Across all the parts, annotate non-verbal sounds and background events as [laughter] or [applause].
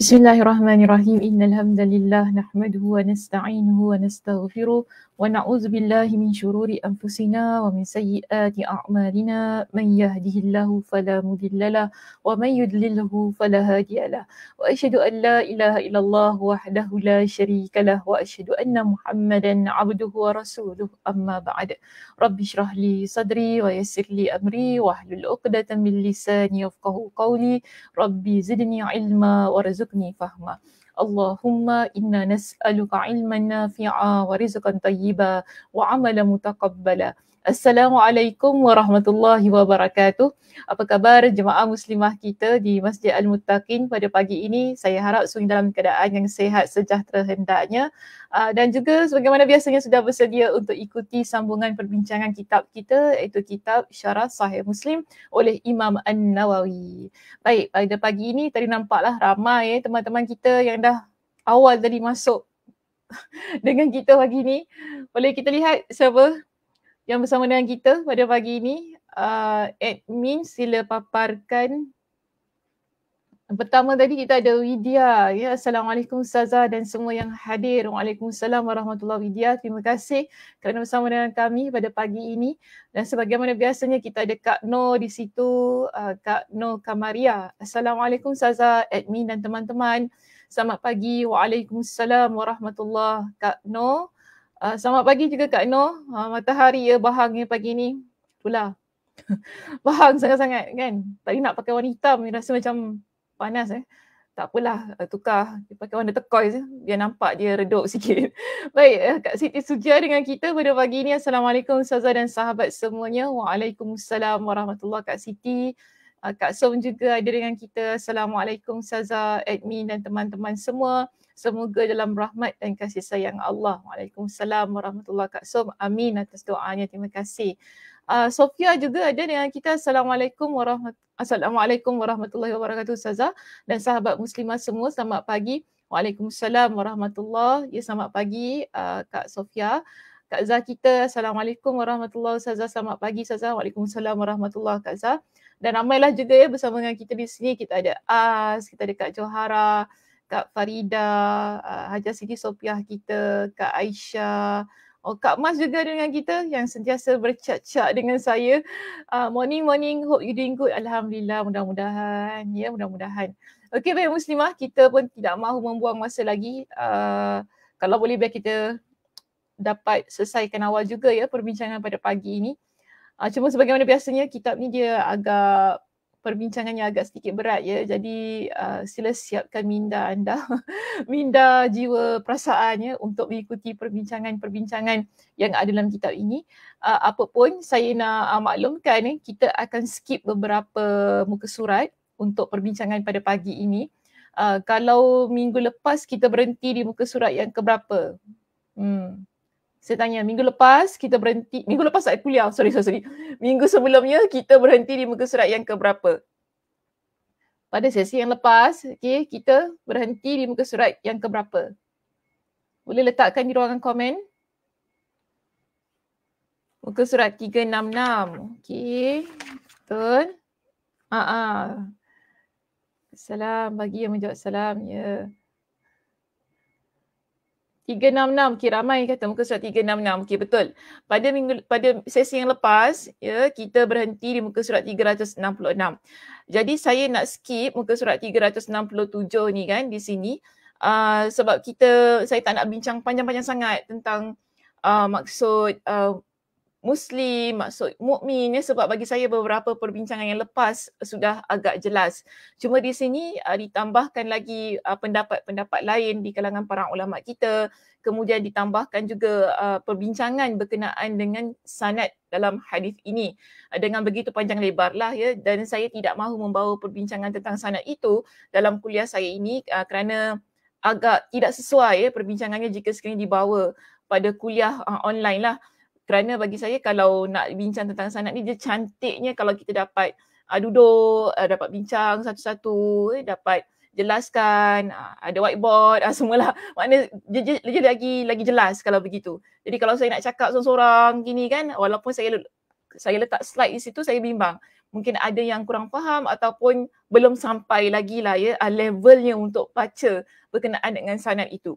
بسم الله الرحمن الرحيم إن الحمد لله نحمده ونستعينه ونستغفره ونعوذ بالله من شرور أنفسنا ومن سيئات أعمالنا من يهده الله فلا مضل له ومن يضلله فلا هادي له وأشهد أن لا إله إلا الله وحده لا شريك له وأشهد أن محمدا عبده ورسوله أما بعد رب اشرح لي صدري ويسر لي أمري واحلل عقدة من لساني يفقه قولي ربي زدني علما وارزقني وارزقني فهما اللهم إنا نسألك علما نافعا ورزقا طيبا وعملا متقبلا Assalamualaikum warahmatullahi wabarakatuh. Apa khabar jemaah muslimah kita di Masjid Al-Muttaqin pada pagi ini? Saya harap semua dalam keadaan yang sehat sejahtera hendaknya. Uh, dan juga sebagaimana biasanya sudah bersedia untuk ikuti sambungan perbincangan kitab kita iaitu kitab Syarah Sahih Muslim oleh Imam An-Nawawi. Baik, pada pagi ini tadi nampaklah ramai eh, teman-teman kita yang dah awal tadi masuk [laughs] dengan kita pagi ini. Boleh kita lihat siapa yang bersama dengan kita pada pagi ini. Uh, admin sila paparkan. Pertama tadi kita ada Widya. Ya, Assalamualaikum Ustazah dan semua yang hadir. Waalaikumsalam warahmatullahi Widya. Terima kasih kerana bersama dengan kami pada pagi ini. Dan sebagaimana biasanya kita ada Kak No di situ, uh, Kak No Kamaria. Assalamualaikum Ustazah, admin dan teman-teman. Selamat pagi. Waalaikumsalam warahmatullahi Kak No. Ah, selamat pagi juga Kak No, Uh, ah, matahari ya bahang ni ya pagi ni. Pula. [laughs] bahang sangat-sangat kan. Tadi nak pakai warna hitam ni rasa macam panas eh. Tak apalah uh, tukar. Dia pakai warna turquoise eh. Biar nampak dia redup [laughs] sikit. Baik uh, Kak Siti Sugia dengan kita pada pagi ni. Assalamualaikum Ustazah dan sahabat semuanya. Waalaikumsalam warahmatullahi Kak Siti. Uh, Kak Song juga ada dengan kita. Assalamualaikum Saza, admin dan teman-teman semua. Semoga dalam rahmat dan kasih sayang Allah. Waalaikumsalam warahmatullahi Kak Som. Amin atas doanya. Terima kasih. Uh, Sofia juga ada dengan kita. Assalamualaikum, warahmat- Assalamualaikum warahmatullahi wabarakatuh Saza dan sahabat muslimah semua. Selamat pagi. Waalaikumsalam warahmatullahi Ya selamat pagi uh, Kak Sofia. Kak Zah kita. Assalamualaikum warahmatullahi wabarakatuh Saza. Selamat pagi Saza. Waalaikumsalam warahmatullahi Kak Zah dan ramailah juga ya bersama dengan kita di sini kita ada Az, kita ada Kak Johara, Kak Farida, uh, Haja Siti Sopiah kita, Kak Aisyah, Oh, Kak Mas juga dengan kita yang sentiasa bercak dengan saya. Uh, morning, morning. Hope you doing good. Alhamdulillah. Mudah-mudahan. Ya, mudah-mudahan. Okey, baik Muslimah. Kita pun tidak mahu membuang masa lagi. Uh, kalau boleh biar kita dapat selesaikan awal juga ya perbincangan pada pagi ini. Uh, cuma sebagaimana biasanya kitab ni dia agak perbincangannya agak sedikit berat ya. Jadi uh, sila siapkan minda anda, [laughs] minda jiwa perasaannya untuk mengikuti perbincangan-perbincangan yang ada dalam kitab ini. Uh, apa pun saya nak uh, maklumkan eh, kita akan skip beberapa muka surat untuk perbincangan pada pagi ini. Uh, kalau minggu lepas kita berhenti di muka surat yang keberapa? Hmm saya tanya minggu lepas kita berhenti minggu lepas saya kuliah sorry sorry, sorry. minggu sebelumnya kita berhenti di muka surat yang ke berapa pada sesi yang lepas okay, kita berhenti di muka surat yang ke berapa boleh letakkan di ruangan komen muka surat 366 okey betul aa ha, uh-uh. Ha. salam bagi yang menjawab salam ya yeah. 366 kira ramai kata muka surat 366 okey betul pada minggu pada sesi yang lepas ya kita berhenti di muka surat 366 jadi saya nak skip muka surat 367 ni kan di sini uh, sebab kita saya tak nak bincang panjang-panjang sangat tentang uh, maksud uh, Muslim, maksud mukmin ya sebab bagi saya beberapa perbincangan yang lepas sudah agak jelas. Cuma di sini uh, ditambahkan lagi uh, pendapat-pendapat lain di kalangan para ulama kita, kemudian ditambahkan juga uh, perbincangan berkenaan dengan sanad dalam hadis ini. Uh, dengan begitu panjang lebarlah ya dan saya tidak mahu membawa perbincangan tentang sanad itu dalam kuliah saya ini uh, kerana agak tidak sesuai ya perbincangannya jika sekiranya dibawa pada kuliah uh, online lah kerana bagi saya kalau nak bincang tentang sanat ni dia cantiknya kalau kita dapat uh, duduk uh, dapat bincang satu-satu eh, dapat jelaskan uh, ada whiteboard uh, [laughs] semualah makna dia, dia, dia lagi lagi jelas kalau begitu jadi kalau saya nak cakap seorang-seorang gini kan walaupun saya saya letak slide di situ saya bimbang mungkin ada yang kurang faham ataupun belum sampai lagi lah ya uh, levelnya untuk baca berkenaan dengan sanat itu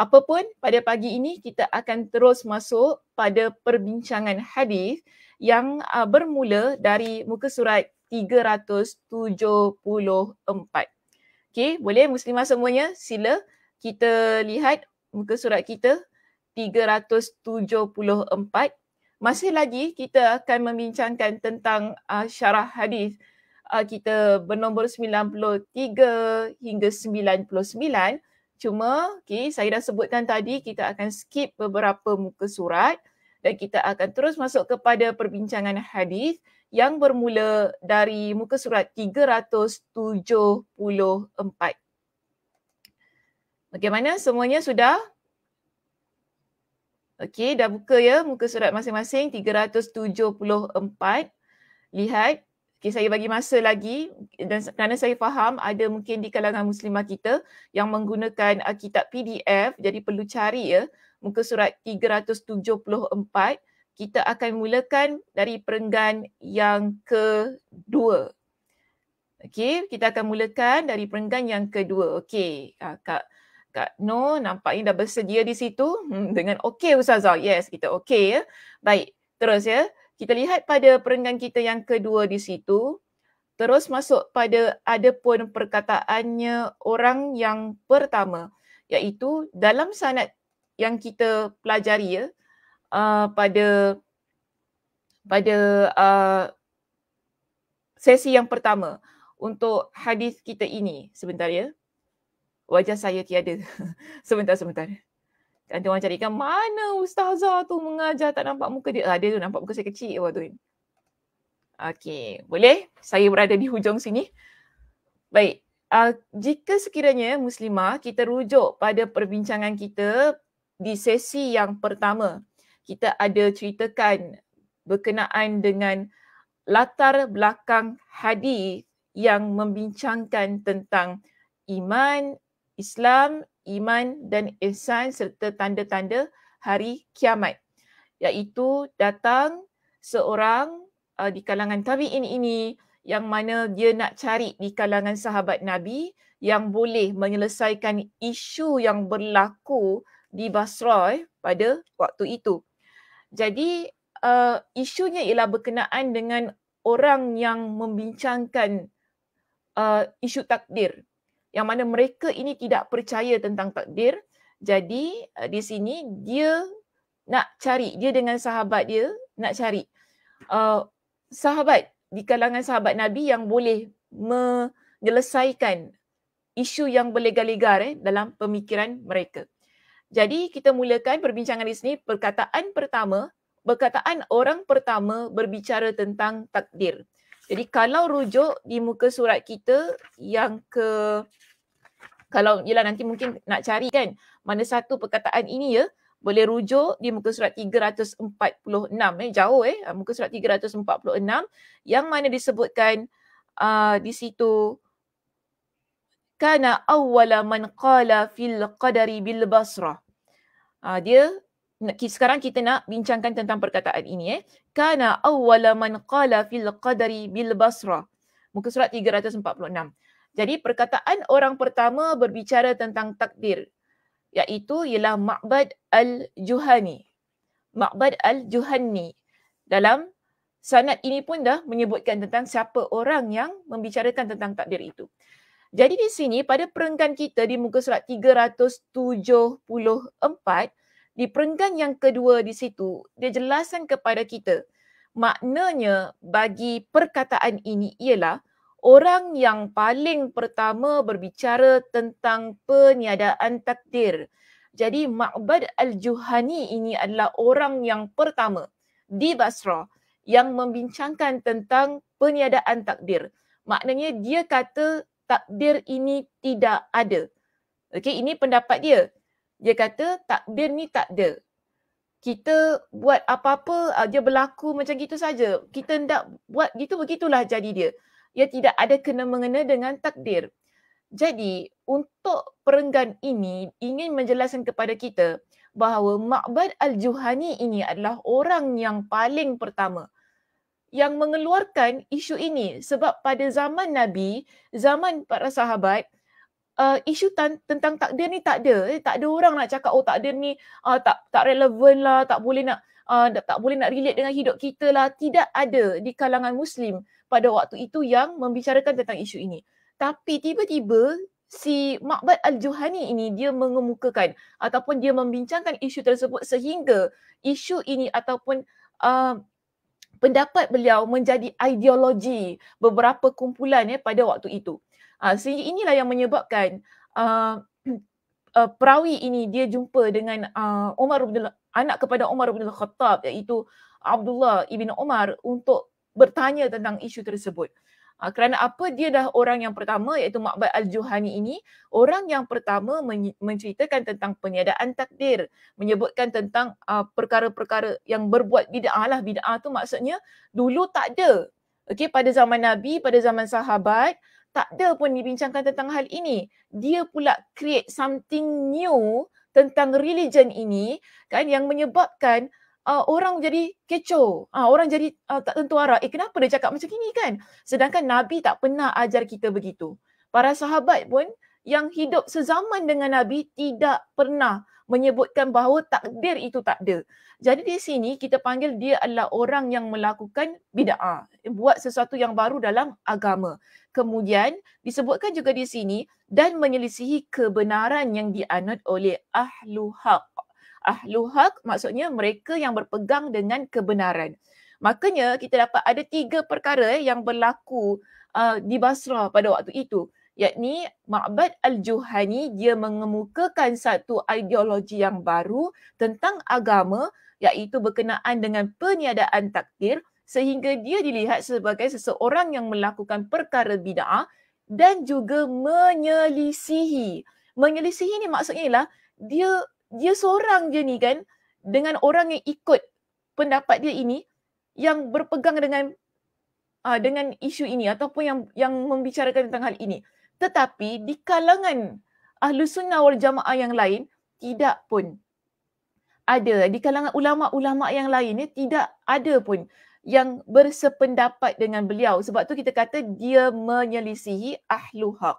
apa pun pada pagi ini kita akan terus masuk pada perbincangan hadis yang uh, bermula dari muka surat 374. Okey, boleh muslimah semuanya sila kita lihat muka surat kita 374. Masih lagi kita akan membincangkan tentang uh, syarah hadis uh, kita bernombor 93 hingga 99. Cuma okay, saya dah sebutkan tadi kita akan skip beberapa muka surat dan kita akan terus masuk kepada perbincangan hadis yang bermula dari muka surat 374. Bagaimana semuanya sudah? Okey, dah buka ya muka surat masing-masing 374. Lihat Okay, saya bagi masa lagi dan kerana saya faham ada mungkin di kalangan muslimah kita yang menggunakan uh, kitab PDF jadi perlu cari ya muka surat 374 kita akan mulakan dari perenggan yang kedua. Okey, kita akan mulakan dari perenggan yang kedua. Okey, uh, Kak Kak No nampaknya dah bersedia di situ hmm, dengan okey Ustazah. Yes, kita okey ya. Baik, terus ya. Kita lihat pada perenggan kita yang kedua di situ, terus masuk pada ada pun perkataannya orang yang pertama, iaitu dalam sanat yang kita pelajari ya, uh, pada pada uh, sesi yang pertama untuk hadis kita ini sebentar ya. Wajah saya tiada. [laughs] sebentar, sebentar. Dan dia orang carikan mana ustazah tu mengajar tak nampak muka dia. Ah, dia tu nampak muka saya kecil waktu ni. Okey, boleh? Saya berada di hujung sini. Baik. Uh, jika sekiranya muslimah kita rujuk pada perbincangan kita di sesi yang pertama, kita ada ceritakan berkenaan dengan latar belakang hadis yang membincangkan tentang iman, Islam iman dan Insan serta tanda-tanda hari kiamat iaitu datang seorang uh, di kalangan tabi'in ini yang mana dia nak cari di kalangan sahabat Nabi yang boleh menyelesaikan isu yang berlaku di Basra eh, pada waktu itu. Jadi uh, isunya ialah berkenaan dengan orang yang membincangkan uh, isu takdir yang mana mereka ini tidak percaya tentang takdir. Jadi uh, di sini dia nak cari, dia dengan sahabat dia nak cari uh, sahabat di kalangan sahabat Nabi yang boleh menyelesaikan isu yang berlegar-legar eh, dalam pemikiran mereka. Jadi kita mulakan perbincangan di sini perkataan pertama, perkataan orang pertama berbicara tentang takdir. Jadi kalau rujuk di muka surat kita yang ke kalau ialah nanti mungkin nak cari kan mana satu perkataan ini ya boleh rujuk di muka surat 346 eh jauh eh ah, muka surat 346 yang mana disebutkan uh, di situ kana awwala man qala fil qadari bil basrah uh, dia sekarang kita nak bincangkan tentang perkataan ini eh kana awwala man qala fil qadari bil basra muka surat 346 jadi perkataan orang pertama berbicara tentang takdir iaitu ialah Ma'bad al-Juhani Ma'bad al-Juhani dalam sanad ini pun dah menyebutkan tentang siapa orang yang membicarakan tentang takdir itu jadi di sini pada perenggan kita di muka surat 374 di perenggan yang kedua di situ dia jelaskan kepada kita maknanya bagi perkataan ini ialah orang yang paling pertama berbicara tentang peniadaan takdir. Jadi Ma'bad al-Juhani ini adalah orang yang pertama di Basra yang membincangkan tentang peniadaan takdir. Maknanya dia kata takdir ini tidak ada. Okey, ini pendapat dia. Dia kata takdir ni takde. Kita buat apa-apa uh, dia berlaku macam gitu saja. Kita tidak buat gitu begitulah jadi dia. Ia tidak ada kena mengena dengan takdir. Jadi untuk perenggan ini ingin menjelaskan kepada kita bahawa Ma'bad Al-Juhani ini adalah orang yang paling pertama yang mengeluarkan isu ini sebab pada zaman Nabi, zaman para sahabat, uh, isu tan- tentang takdir ni tak ada. Eh, tak ada orang nak cakap oh takdir ni uh, tak tak relevan lah, tak boleh nak uh, tak, boleh nak relate dengan hidup kita lah. Tidak ada di kalangan muslim pada waktu itu yang membicarakan tentang isu ini. Tapi tiba-tiba si Makbat Al-Juhani ini dia mengemukakan ataupun dia membincangkan isu tersebut sehingga isu ini ataupun uh, pendapat beliau menjadi ideologi beberapa kumpulan ya pada waktu itu. Uh, ah, sehingga inilah yang menyebabkan uh, uh, [clears throat] perawi ini dia jumpa dengan uh, Umar bin anak kepada Umar bin Khattab iaitu Abdullah ibn Umar untuk bertanya tentang isu tersebut. Uh, kerana apa dia dah orang yang pertama iaitu Ma'bad al-Juhani ini orang yang pertama men- menceritakan tentang peniadaan takdir menyebutkan tentang uh, perkara-perkara yang berbuat bid'ah lah bid'ah tu maksudnya dulu tak ada okey pada zaman nabi pada zaman sahabat tak ada pun dibincangkan tentang hal ini. Dia pula create something new tentang religion ini kan yang menyebabkan uh, orang jadi kecoh. Uh, orang jadi uh, tak tentu arah. Eh kenapa dia cakap macam ini kan? Sedangkan Nabi tak pernah ajar kita begitu. Para sahabat pun yang hidup sezaman dengan Nabi tidak pernah menyebutkan bahawa takdir itu takde. Jadi di sini kita panggil dia adalah orang yang melakukan bid'ah, buat sesuatu yang baru dalam agama. Kemudian disebutkan juga di sini dan menyelisihi kebenaran yang dianut oleh ahlu haq. Ahlu haq maksudnya mereka yang berpegang dengan kebenaran. Makanya kita dapat ada tiga perkara yang berlaku uh, di Basrah pada waktu itu yakni Ma'bad Al-Juhani dia mengemukakan satu ideologi yang baru tentang agama iaitu berkenaan dengan peniadaan takdir sehingga dia dilihat sebagai seseorang yang melakukan perkara bid'ah dan juga menyelisihi. Menyelisihi ni maksudnya ialah dia dia seorang je ni kan dengan orang yang ikut pendapat dia ini yang berpegang dengan uh, dengan isu ini ataupun yang yang membicarakan tentang hal ini tetapi di kalangan ahlu sunnah wal jamaah yang lain tidak pun ada di kalangan ulama-ulama yang lain ni tidak ada pun yang bersependapat dengan beliau sebab tu kita kata dia menyelisihi ahlu hak,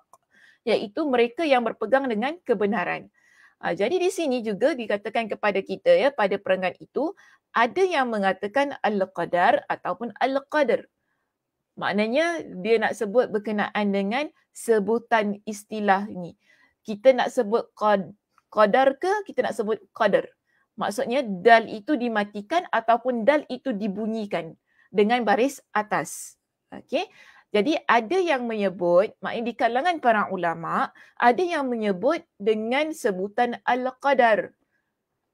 iaitu mereka yang berpegang dengan kebenaran ha, jadi di sini juga dikatakan kepada kita ya pada perenggan itu ada yang mengatakan al-qadar ataupun al-qadar Maknanya dia nak sebut berkenaan dengan sebutan istilah ni. Kita nak sebut qadar ke kita nak sebut qadar? Maksudnya dal itu dimatikan ataupun dal itu dibunyikan dengan baris atas. Okey. Jadi ada yang menyebut, maknanya di kalangan para ulama, ada yang menyebut dengan sebutan al-qadar.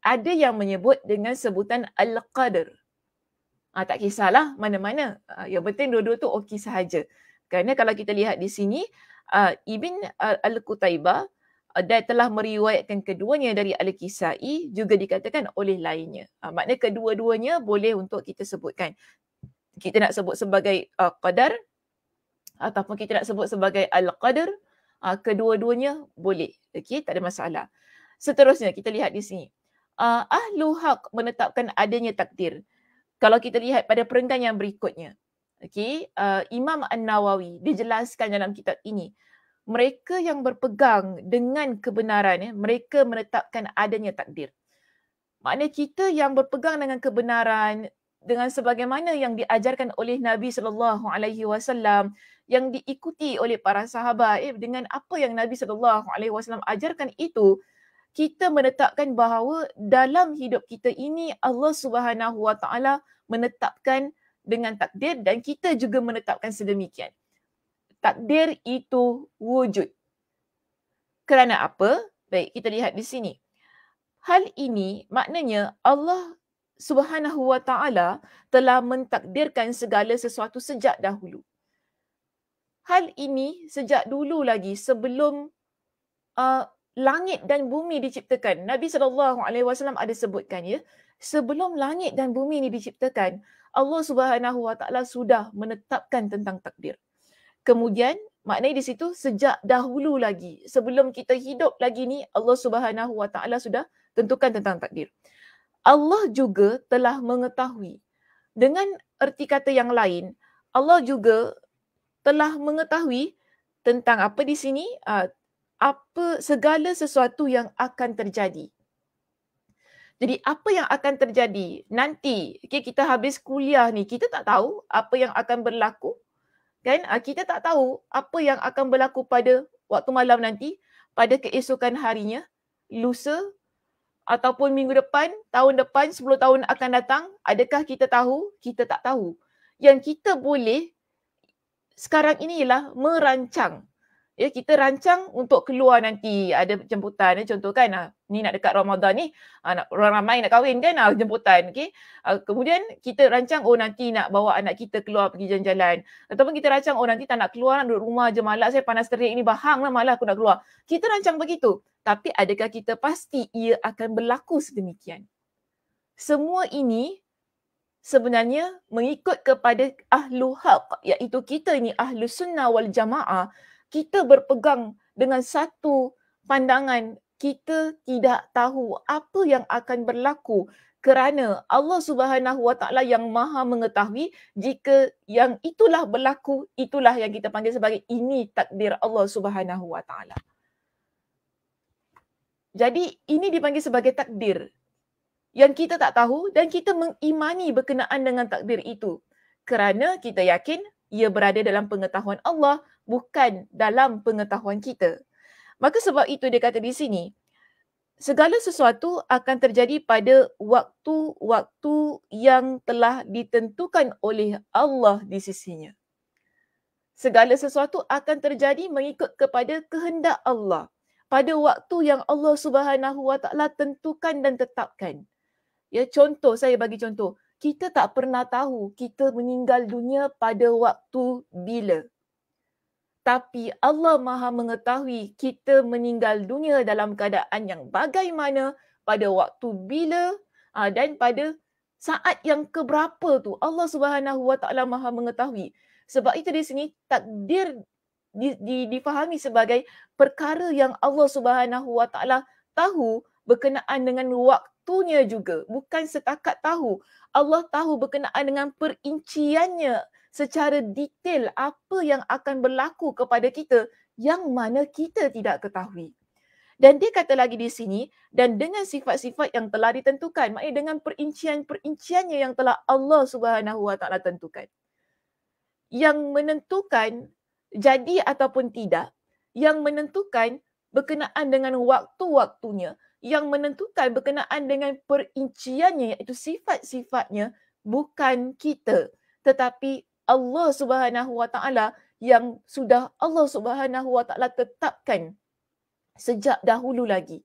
Ada yang menyebut dengan sebutan al-qadar. Ha, tak kisahlah mana-mana. Ha, yang penting dua-dua tu okey sahaja. Kerana kalau kita lihat di sini, uh, Ibn Al-Qutaibah dan telah meriwayatkan keduanya dari Al-Kisai juga dikatakan oleh lainnya. Ha, maknanya kedua-duanya boleh untuk kita sebutkan. Kita nak sebut sebagai uh, Qadar ataupun kita nak sebut sebagai Al-Qadr, uh, kedua-duanya boleh. Okey, tak ada masalah. Seterusnya kita lihat di sini. Uh, Ahlu Haq menetapkan adanya takdir kalau kita lihat pada perenggan yang berikutnya okay, uh, Imam An-Nawawi dia jelaskan dalam kitab ini mereka yang berpegang dengan kebenaran ya mereka menetapkan adanya takdir Maknanya kita yang berpegang dengan kebenaran dengan sebagaimana yang diajarkan oleh Nabi sallallahu alaihi wasallam yang diikuti oleh para sahabat eh, dengan apa yang Nabi sallallahu alaihi wasallam ajarkan itu kita menetapkan bahawa dalam hidup kita ini Allah Subhanahu Wa Taala menetapkan dengan takdir dan kita juga menetapkan sedemikian. Takdir itu wujud. Kerana apa? Baik, kita lihat di sini. Hal ini maknanya Allah Subhanahu Wa Taala telah mentakdirkan segala sesuatu sejak dahulu. Hal ini sejak dulu lagi sebelum uh, langit dan bumi diciptakan Nabi sallallahu alaihi wasallam ada sebutkan ya sebelum langit dan bumi ini diciptakan Allah Subhanahu wa taala sudah menetapkan tentang takdir kemudian maknanya di situ sejak dahulu lagi sebelum kita hidup lagi ni Allah Subhanahu wa taala sudah tentukan tentang takdir Allah juga telah mengetahui dengan erti kata yang lain Allah juga telah mengetahui tentang apa di sini uh, apa segala sesuatu yang akan terjadi. Jadi apa yang akan terjadi nanti okay, kita habis kuliah ni kita tak tahu apa yang akan berlaku kan ah, kita tak tahu apa yang akan berlaku pada waktu malam nanti pada keesokan harinya lusa ataupun minggu depan tahun depan 10 tahun akan datang adakah kita tahu kita tak tahu yang kita boleh sekarang inilah merancang ya kita rancang untuk keluar nanti ada jemputan ya contoh kan ah, ni nak dekat Ramadan ni ah, nak orang ramai nak kahwin kan ah, jemputan okey ah, kemudian kita rancang oh nanti nak bawa anak kita keluar pergi jalan-jalan ataupun kita rancang oh nanti tak nak keluar nak duduk rumah je malas saya panas terik ni bahang lah malas aku nak keluar kita rancang begitu tapi adakah kita pasti ia akan berlaku sedemikian semua ini sebenarnya mengikut kepada ahlu haq iaitu kita ni ahlu sunnah wal jamaah kita berpegang dengan satu pandangan kita tidak tahu apa yang akan berlaku kerana Allah Subhanahu Wa Taala yang Maha mengetahui jika yang itulah berlaku itulah yang kita panggil sebagai ini takdir Allah Subhanahu Wa Taala. Jadi ini dipanggil sebagai takdir yang kita tak tahu dan kita mengimani berkenaan dengan takdir itu kerana kita yakin ia berada dalam pengetahuan Allah bukan dalam pengetahuan kita. Maka sebab itu dia kata di sini, segala sesuatu akan terjadi pada waktu-waktu yang telah ditentukan oleh Allah di sisinya. Segala sesuatu akan terjadi mengikut kepada kehendak Allah pada waktu yang Allah Subhanahu Wa Taala tentukan dan tetapkan. Ya contoh saya bagi contoh, kita tak pernah tahu kita meninggal dunia pada waktu bila tapi Allah Maha mengetahui kita meninggal dunia dalam keadaan yang bagaimana pada waktu bila ah, dan pada saat yang keberapa tu Allah Subhanahu Wa Taala Maha mengetahui sebab itu di sini takdir di, di, difahami sebagai perkara yang Allah Subhanahu Wa Taala tahu berkenaan dengan waktunya juga bukan setakat tahu Allah tahu berkenaan dengan perinciannya secara detail apa yang akan berlaku kepada kita yang mana kita tidak ketahui. Dan dia kata lagi di sini, dan dengan sifat-sifat yang telah ditentukan, maknanya dengan perincian-perinciannya yang telah Allah subhanahu wa ta'ala tentukan. Yang menentukan jadi ataupun tidak, yang menentukan berkenaan dengan waktu-waktunya, yang menentukan berkenaan dengan perinciannya, iaitu sifat-sifatnya, bukan kita, tetapi Allah Subhanahu Wa Taala yang sudah Allah Subhanahu Wa Taala tetapkan sejak dahulu lagi.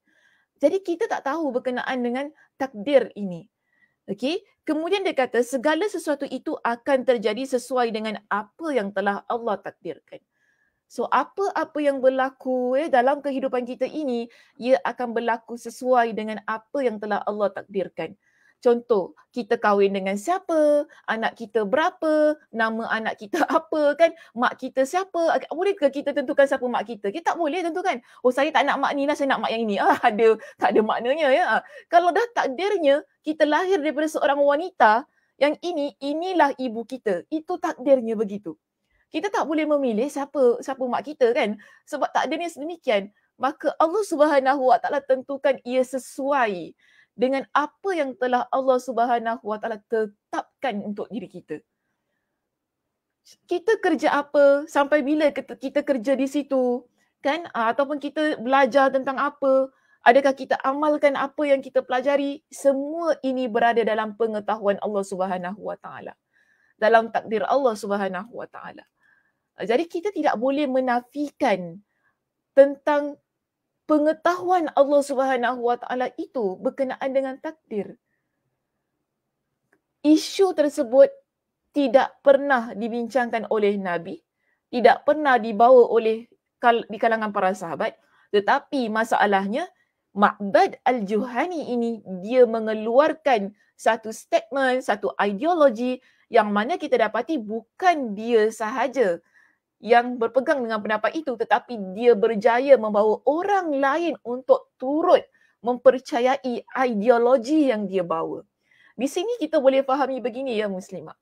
Jadi kita tak tahu berkenaan dengan takdir ini. Okey, kemudian dia kata segala sesuatu itu akan terjadi sesuai dengan apa yang telah Allah takdirkan. So apa-apa yang berlaku eh, dalam kehidupan kita ini, ia akan berlaku sesuai dengan apa yang telah Allah takdirkan contoh kita kahwin dengan siapa, anak kita berapa, nama anak kita [laughs] apa kan, mak kita siapa, boleh ke kita tentukan siapa mak kita? Kita ya, tak boleh tentukan. Oh saya tak nak mak ni lah, saya nak mak yang ini. Ah, [laughs] ada, tak ada maknanya ya. Ah, kalau dah takdirnya kita lahir daripada seorang wanita, yang ini, inilah ibu kita. Itu takdirnya begitu. Kita tak boleh memilih siapa siapa mak kita kan. Sebab takdirnya sedemikian. Maka Allah subhanahu wa ta'ala tentukan ia sesuai dengan apa yang telah Allah Subhanahu Wa Taala tetapkan untuk diri kita. Kita kerja apa, sampai bila kita kerja di situ, kan? Ah, ataupun kita belajar tentang apa, adakah kita amalkan apa yang kita pelajari, semua ini berada dalam pengetahuan Allah Subhanahu Wa Taala. Dalam takdir Allah Subhanahu Wa Taala. Jadi kita tidak boleh menafikan tentang pengetahuan Allah Subhanahu Wa Taala itu berkenaan dengan takdir. Isu tersebut tidak pernah dibincangkan oleh Nabi, tidak pernah dibawa oleh kal- di kalangan para sahabat. Tetapi masalahnya, Ma'bad Al-Juhani ini dia mengeluarkan satu statement, satu ideologi yang mana kita dapati bukan dia sahaja yang berpegang dengan pendapat itu tetapi dia berjaya membawa orang lain untuk turut mempercayai ideologi yang dia bawa. Di sini kita boleh fahami begini ya muslimah.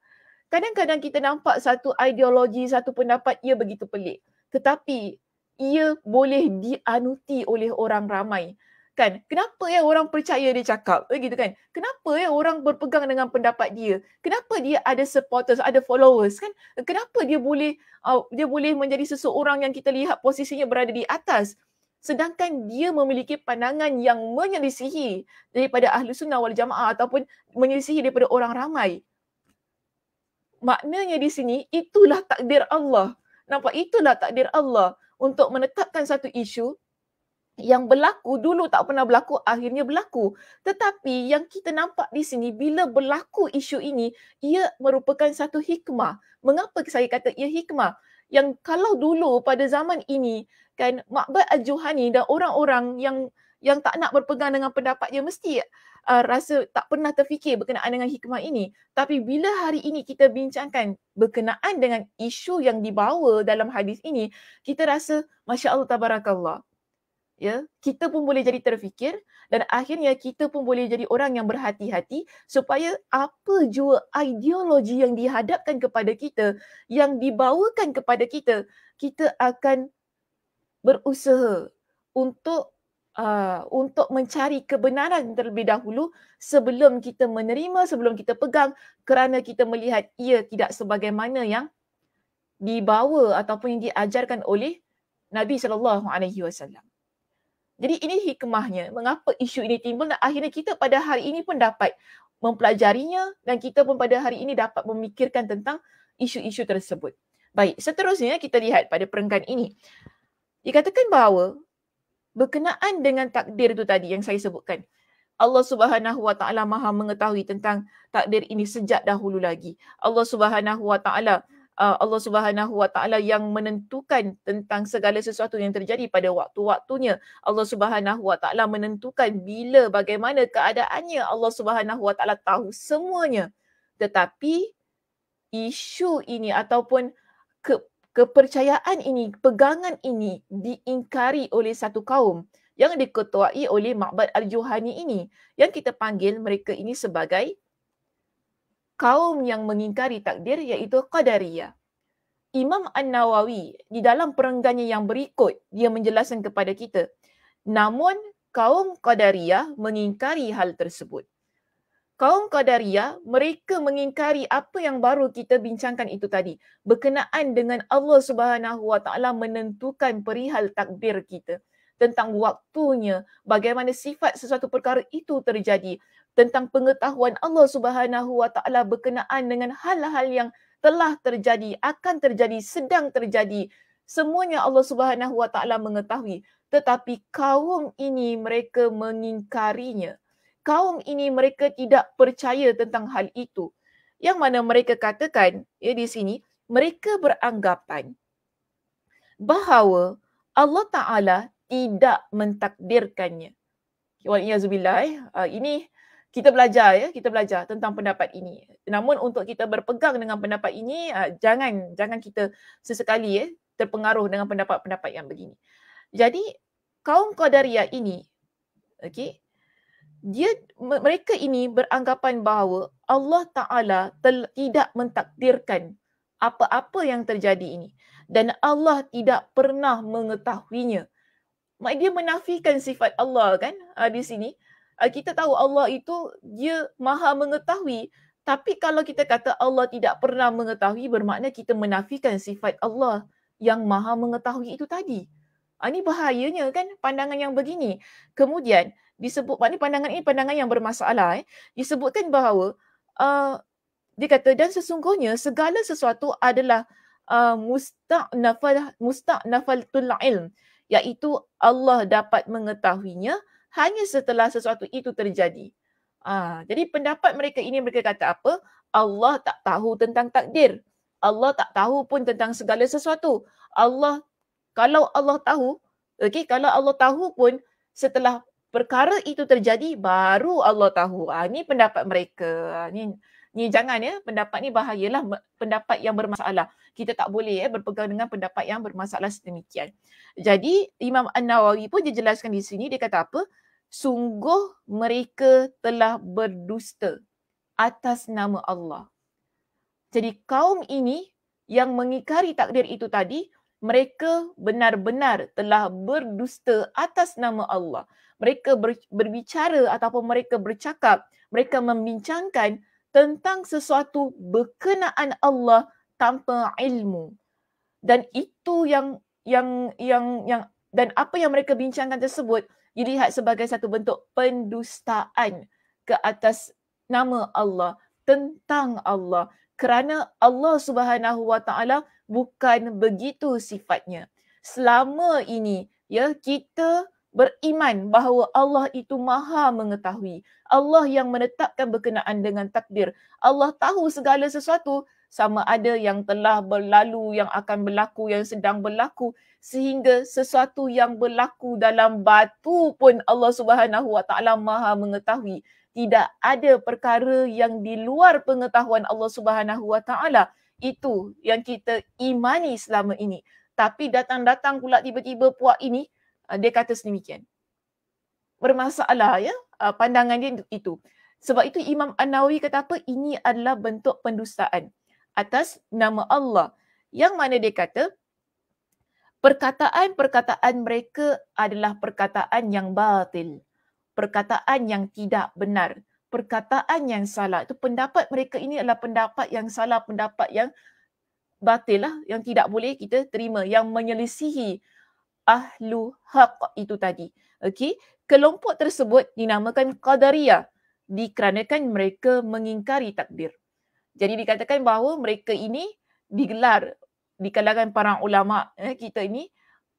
Kadang-kadang kita nampak satu ideologi, satu pendapat ia begitu pelik tetapi ia boleh dianuti oleh orang ramai kan kenapa ya orang percaya dia cakap begitu eh, kan kenapa ya orang berpegang dengan pendapat dia kenapa dia ada supporters ada followers kan kenapa dia boleh uh, dia boleh menjadi seseorang yang kita lihat posisinya berada di atas sedangkan dia memiliki pandangan yang menyelisihi daripada ahli sunnah wal jamaah ataupun menyelisihi daripada orang ramai maknanya di sini itulah takdir Allah nampak itulah takdir Allah untuk menetapkan satu isu yang berlaku dulu tak pernah berlaku akhirnya berlaku tetapi yang kita nampak di sini bila berlaku isu ini ia merupakan satu hikmah mengapa saya kata ia hikmah yang kalau dulu pada zaman ini kan makbat ajuhani dan orang-orang yang yang tak nak berpegang dengan pendapat dia mesti uh, rasa tak pernah terfikir berkenaan dengan hikmah ini tapi bila hari ini kita bincangkan berkenaan dengan isu yang dibawa dalam hadis ini kita rasa masya-Allah tabarakallah ya kita pun boleh jadi terfikir dan akhirnya kita pun boleh jadi orang yang berhati-hati supaya apa jua ideologi yang dihadapkan kepada kita yang dibawakan kepada kita kita akan berusaha untuk uh, untuk mencari kebenaran terlebih dahulu sebelum kita menerima sebelum kita pegang kerana kita melihat ia tidak sebagaimana yang dibawa ataupun yang diajarkan oleh Nabi sallallahu alaihi wasallam jadi ini hikmahnya mengapa isu ini timbul dan akhirnya kita pada hari ini pun dapat mempelajarinya dan kita pun pada hari ini dapat memikirkan tentang isu-isu tersebut. Baik, seterusnya kita lihat pada perenggan ini. Dikatakan bahawa berkenaan dengan takdir itu tadi yang saya sebutkan. Allah Subhanahu Wa Taala Maha mengetahui tentang takdir ini sejak dahulu lagi. Allah Subhanahu Wa Taala uh, Allah Subhanahu Wa Taala yang menentukan tentang segala sesuatu yang terjadi pada waktu-waktunya. Allah Subhanahu Wa Taala menentukan bila bagaimana keadaannya. Allah Subhanahu Wa Taala tahu semuanya. Tetapi isu ini ataupun ke, kepercayaan ini, pegangan ini diingkari oleh satu kaum yang diketuai oleh Ma'bad Al-Juhani ini yang kita panggil mereka ini sebagai kaum yang mengingkari takdir iaitu Qadariyah. Imam An-Nawawi di dalam perenggannya yang berikut dia menjelaskan kepada kita. Namun kaum Qadariyah mengingkari hal tersebut. Kaum Qadariyah mereka mengingkari apa yang baru kita bincangkan itu tadi berkenaan dengan Allah Subhanahu Wa Taala menentukan perihal takdir kita tentang waktunya bagaimana sifat sesuatu perkara itu terjadi tentang pengetahuan Allah Subhanahu Wa Taala berkenaan dengan hal-hal yang telah terjadi, akan terjadi, sedang terjadi. Semuanya Allah Subhanahu Wa Taala mengetahui. Tetapi kaum ini mereka mengingkarinya. Kaum ini mereka tidak percaya tentang hal itu. Yang mana mereka katakan ya di sini, mereka beranggapan bahawa Allah Ta'ala tidak mentakdirkannya. Wa'iyazubillah, ah, ini kita belajar ya kita belajar tentang pendapat ini namun untuk kita berpegang dengan pendapat ini uh, jangan jangan kita sesekali ya terpengaruh dengan pendapat-pendapat yang begini jadi kaum qadariyah ini okey dia mereka ini beranggapan bahawa Allah taala tidak mentakdirkan apa-apa yang terjadi ini dan Allah tidak pernah mengetahuinya. Mak dia menafikan sifat Allah kan ah, di sini. Ah, kita tahu Allah itu dia maha mengetahui tapi kalau kita kata Allah tidak pernah mengetahui bermakna kita menafikan sifat Allah yang maha mengetahui itu tadi. Ah, ini bahayanya kan pandangan yang begini. Kemudian disebut maknanya pandangan ini pandangan yang bermasalah eh. disebutkan bahawa uh, dia kata dan sesungguhnya segala sesuatu adalah uh, musta'nafal musta'nafal ilm iaitu Allah dapat mengetahuinya hanya setelah sesuatu itu terjadi. Ha, jadi pendapat mereka ini mereka kata apa? Allah tak tahu tentang takdir. Allah tak tahu pun tentang segala sesuatu. Allah kalau Allah tahu, okey kalau Allah tahu pun setelah perkara itu terjadi baru Allah tahu. Ha, ah, ini pendapat mereka. Ha, ah, ini ni jangan ya pendapat ni bahayalah pendapat yang bermasalah kita tak boleh ya berpegang dengan pendapat yang bermasalah sedemikian jadi imam an-nawawi pun dia jelaskan di sini dia kata apa sungguh mereka telah berdusta atas nama Allah jadi kaum ini yang mengikari takdir itu tadi mereka benar-benar telah berdusta atas nama Allah mereka ber, berbicara ataupun mereka bercakap mereka membincangkan tentang sesuatu berkenaan Allah tanpa ilmu. Dan itu yang yang yang yang dan apa yang mereka bincangkan tersebut dilihat sebagai satu bentuk pendustaan ke atas nama Allah tentang Allah kerana Allah Subhanahu Wa Taala bukan begitu sifatnya. Selama ini ya kita beriman bahawa Allah itu maha mengetahui. Allah yang menetapkan berkenaan dengan takdir. Allah tahu segala sesuatu sama ada yang telah berlalu, yang akan berlaku, yang sedang berlaku. Sehingga sesuatu yang berlaku dalam batu pun Allah subhanahu wa ta'ala maha mengetahui. Tidak ada perkara yang di luar pengetahuan Allah subhanahu wa ta'ala. Itu yang kita imani selama ini. Tapi datang-datang pula tiba-tiba puak ini Ah, dia kata sedemikian. Bermasalah ya ah, pandangan dia itu. Sebab itu Imam An-Nawi kata apa? Ini adalah bentuk pendustaan atas nama Allah. Yang mana dia kata perkataan-perkataan mereka adalah perkataan yang batil. Perkataan yang tidak benar. Perkataan yang salah. Itu pendapat mereka ini adalah pendapat yang salah, pendapat yang batil lah, yang tidak boleh kita terima, yang menyelisihi ahlu haq itu tadi. Okey, kelompok tersebut dinamakan qadariyah dikarenakan mereka mengingkari takdir. Jadi dikatakan bahawa mereka ini digelar di kalangan para ulama eh, kita ini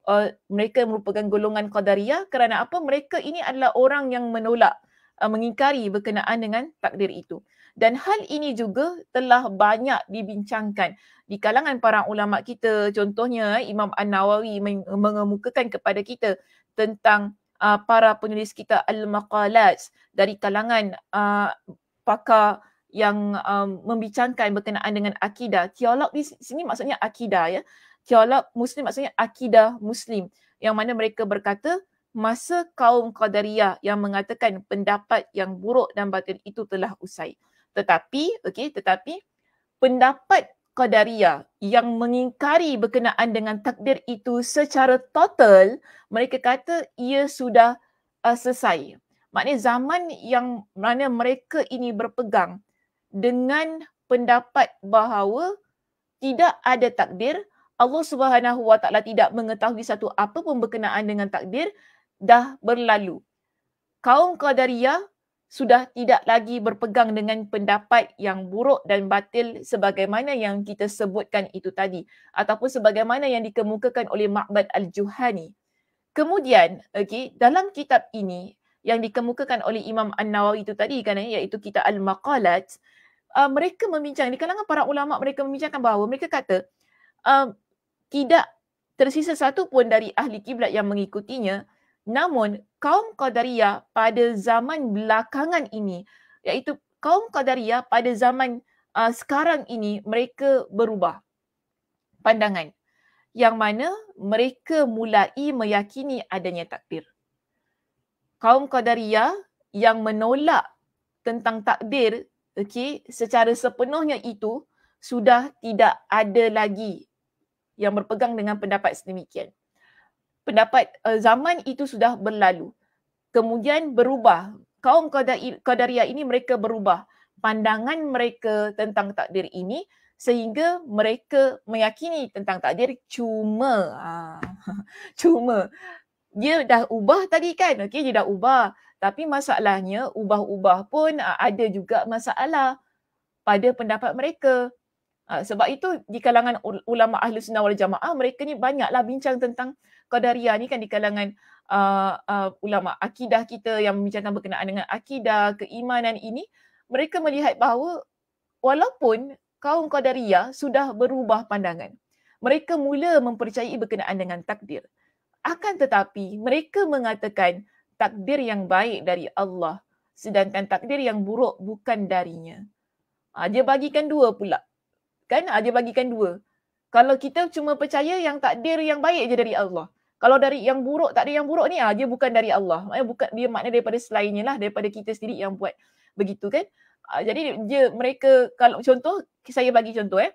uh, mereka merupakan golongan qadariyah kerana apa mereka ini adalah orang yang menolak uh, mengingkari berkenaan dengan takdir itu dan hal ini juga telah banyak dibincangkan di kalangan para ulama kita contohnya eh, Imam An-Nawawi mengemukakan kepada kita tentang uh, para penulis kita al-maqalat dari kalangan uh, pakar yang um, membincangkan berkenaan dengan akidah teolog di sini maksudnya akidah ya teolog muslim maksudnya akidah muslim yang mana mereka berkata masa kaum qadariyah yang mengatakan pendapat yang buruk dan batil itu telah usai tetapi okey tetapi pendapat Qadaria yang mengingkari berkenaan dengan takdir itu secara total mereka kata ia sudah uh, selesai maknanya zaman yang mana mereka ini berpegang dengan pendapat bahawa tidak ada takdir Allah Subhanahu Wa Taala tidak mengetahui satu apa pun berkenaan dengan takdir dah berlalu kaum Qadariyah sudah tidak lagi berpegang dengan pendapat yang buruk dan batil sebagaimana yang kita sebutkan itu tadi ataupun sebagaimana yang dikemukakan oleh Ma'bad Al-Juhani. Kemudian, okay, dalam kitab ini yang dikemukakan oleh Imam An-Nawawi itu tadi kan iaitu kitab Al-Maqalat, uh, mereka membincang di kalangan para ulama mereka membincangkan bahawa mereka kata uh, tidak tersisa satu pun dari ahli kiblat yang mengikutinya Namun, kaum Qadariyah pada zaman belakangan ini, iaitu kaum Qadariyah pada zaman uh, sekarang ini, mereka berubah pandangan. Yang mana mereka mulai meyakini adanya takdir. Kaum Qadariyah yang menolak tentang takdir okay, secara sepenuhnya itu sudah tidak ada lagi yang berpegang dengan pendapat sedemikian pendapat uh, zaman itu sudah berlalu. Kemudian berubah. Kaum Qadariyah ini mereka berubah. Pandangan mereka tentang takdir ini sehingga mereka meyakini tentang takdir cuma aa, ha, [laughs] cuma dia dah ubah tadi kan okay dia dah ubah tapi masalahnya ubah-ubah pun aa, ha, ada juga masalah pada pendapat mereka ha, sebab itu di kalangan ulama ahli sunnah wal jamaah mereka ni banyaklah bincang tentang qadariyah ni kan di kalangan uh, uh, ulama akidah kita yang membincangkan berkenaan dengan akidah keimanan ini mereka melihat bahawa walaupun kaum qadariyah sudah berubah pandangan mereka mula mempercayai berkenaan dengan takdir akan tetapi mereka mengatakan takdir yang baik dari Allah sedangkan takdir yang buruk bukan darinya ha, dia bagikan dua pula kan ha, dia bagikan dua kalau kita cuma percaya yang takdir yang baik je dari Allah kalau dari yang buruk tak ada yang buruk ni ah dia bukan dari Allah maknanya eh, bukan dia makna daripada selainnya lah daripada kita sendiri yang buat begitu kan ah, jadi dia mereka kalau contoh saya bagi contoh eh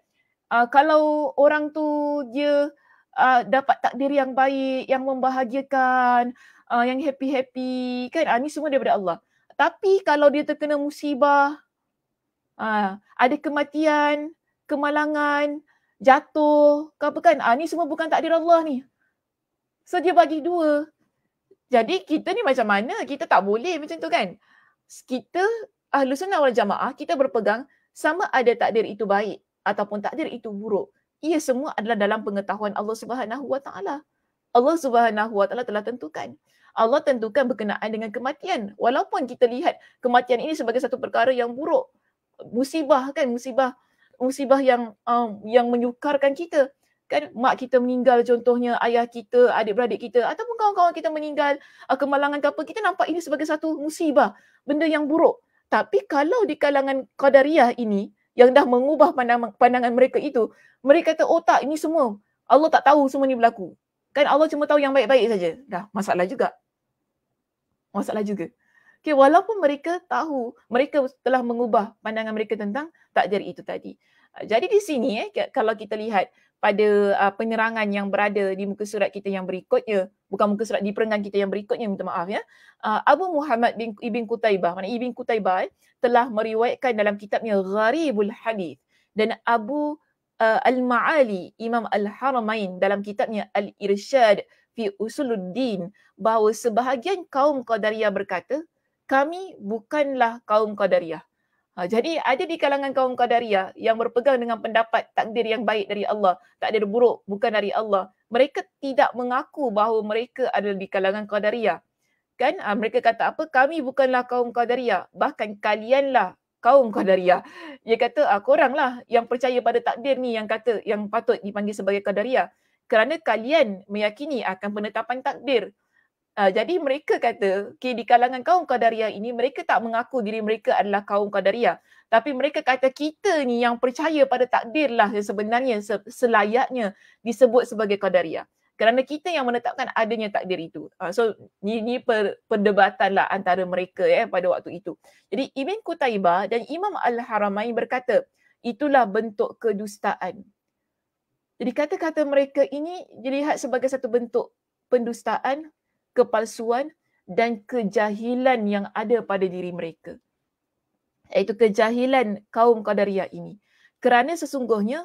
ah, kalau orang tu dia ah, dapat takdir yang baik yang membahagiakan ah, yang happy-happy kan ah, ni semua daripada Allah tapi kalau dia terkena musibah ah, ada kematian kemalangan jatuh apa kan ah, ni semua bukan takdir Allah ni So dia bagi dua. Jadi kita ni macam mana? Kita tak boleh macam tu kan? Kita ahlu sunnah wal jamaah, kita berpegang sama ada takdir itu baik ataupun takdir itu buruk. Ia semua adalah dalam pengetahuan Allah Subhanahu Wa Taala. Allah Subhanahu Wa Taala telah tentukan. Allah tentukan berkenaan dengan kematian. Walaupun kita lihat kematian ini sebagai satu perkara yang buruk, musibah kan, musibah musibah yang um, yang menyukarkan kita kan mak kita meninggal contohnya ayah kita adik-beradik kita ataupun kawan-kawan kita meninggal ah, kemalangan ke apa kita nampak ini sebagai satu musibah benda yang buruk tapi kalau di kalangan qadariyah ini yang dah mengubah pandangan mereka itu mereka kata oh tak ini semua Allah tak tahu semua ni berlaku kan Allah cuma tahu yang baik-baik saja dah masalah juga masalah juga okey walaupun mereka tahu mereka telah mengubah pandangan mereka tentang takdir itu tadi jadi di sini eh kalau kita lihat pada uh, penerangan yang berada di muka surat kita yang berikutnya bukan muka surat di perenggan kita yang berikutnya minta maaf ya uh, Abu Muhammad bin Ibn Kutaibah mana Ibn Kutaibah eh, telah meriwayatkan dalam kitabnya Gharibul Hadith dan Abu uh, Al-Ma'ali Imam Al-Haramain dalam kitabnya Al-Irsyad fi Usuluddin bahawa sebahagian kaum Qadariyah berkata kami bukanlah kaum Qadariyah Ha, jadi ada di kalangan kaum Qadariyah yang berpegang dengan pendapat takdir yang baik dari Allah, takdir buruk bukan dari Allah. Mereka tidak mengaku bahawa mereka adalah di kalangan Qadariyah. Kan? Ha, mereka kata apa? Kami bukanlah kaum Qadariyah. Bahkan kalianlah kaum Qadariyah. Dia kata, ha, koranglah yang percaya pada takdir ni yang kata yang patut dipanggil sebagai Qadariyah. Kerana kalian meyakini akan penetapan takdir. Uh, jadi mereka kata, okay, di kalangan kaum Qadariyah ini, mereka tak mengaku diri mereka adalah kaum Qadariyah. Tapi mereka kata kita ni yang percaya pada takdir lah yang sebenarnya se- selayaknya disebut sebagai Qadariyah. Kerana kita yang menetapkan adanya takdir itu. Uh, so, ni, ni per, perdebatan lah antara mereka eh, pada waktu itu. Jadi, Ibn Qutaibah dan Imam Al-Haramain berkata, itulah bentuk kedustaan. Jadi, kata-kata mereka ini dilihat sebagai satu bentuk pendustaan kepalsuan dan kejahilan yang ada pada diri mereka. Iaitu kejahilan kaum Qadariyah ini. Kerana sesungguhnya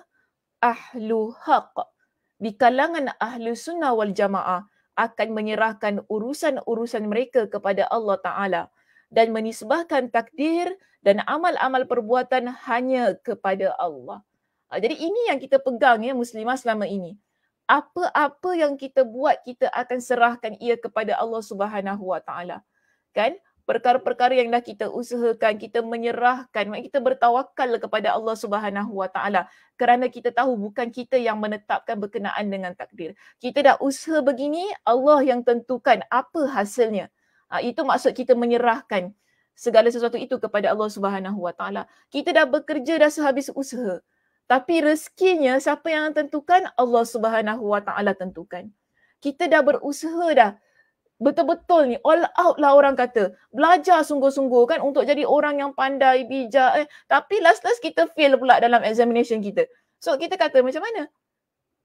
ahlu haq di kalangan ahlu sunnah wal jamaah akan menyerahkan urusan-urusan mereka kepada Allah Ta'ala dan menisbahkan takdir dan amal-amal perbuatan hanya kepada Allah. Ah, jadi ini yang kita pegang ya Muslimah selama ini apa-apa yang kita buat kita akan serahkan ia kepada Allah Subhanahu Wa Taala. Kan? Perkara-perkara yang dah kita usahakan, kita menyerahkan, kita bertawakal kepada Allah Subhanahu Wa Taala kerana kita tahu bukan kita yang menetapkan berkenaan dengan takdir. Kita dah usaha begini, Allah yang tentukan apa hasilnya. Ha, itu maksud kita menyerahkan segala sesuatu itu kepada Allah Subhanahu Wa Taala. Kita dah bekerja dah sehabis usaha tapi rezekinya siapa yang tentukan Allah Subhanahu Wa Taala tentukan kita dah berusaha dah betul-betul ni all out lah orang kata belajar sungguh-sungguh kan untuk jadi orang yang pandai bijak eh. tapi last last kita fail pula dalam examination kita so kita kata macam mana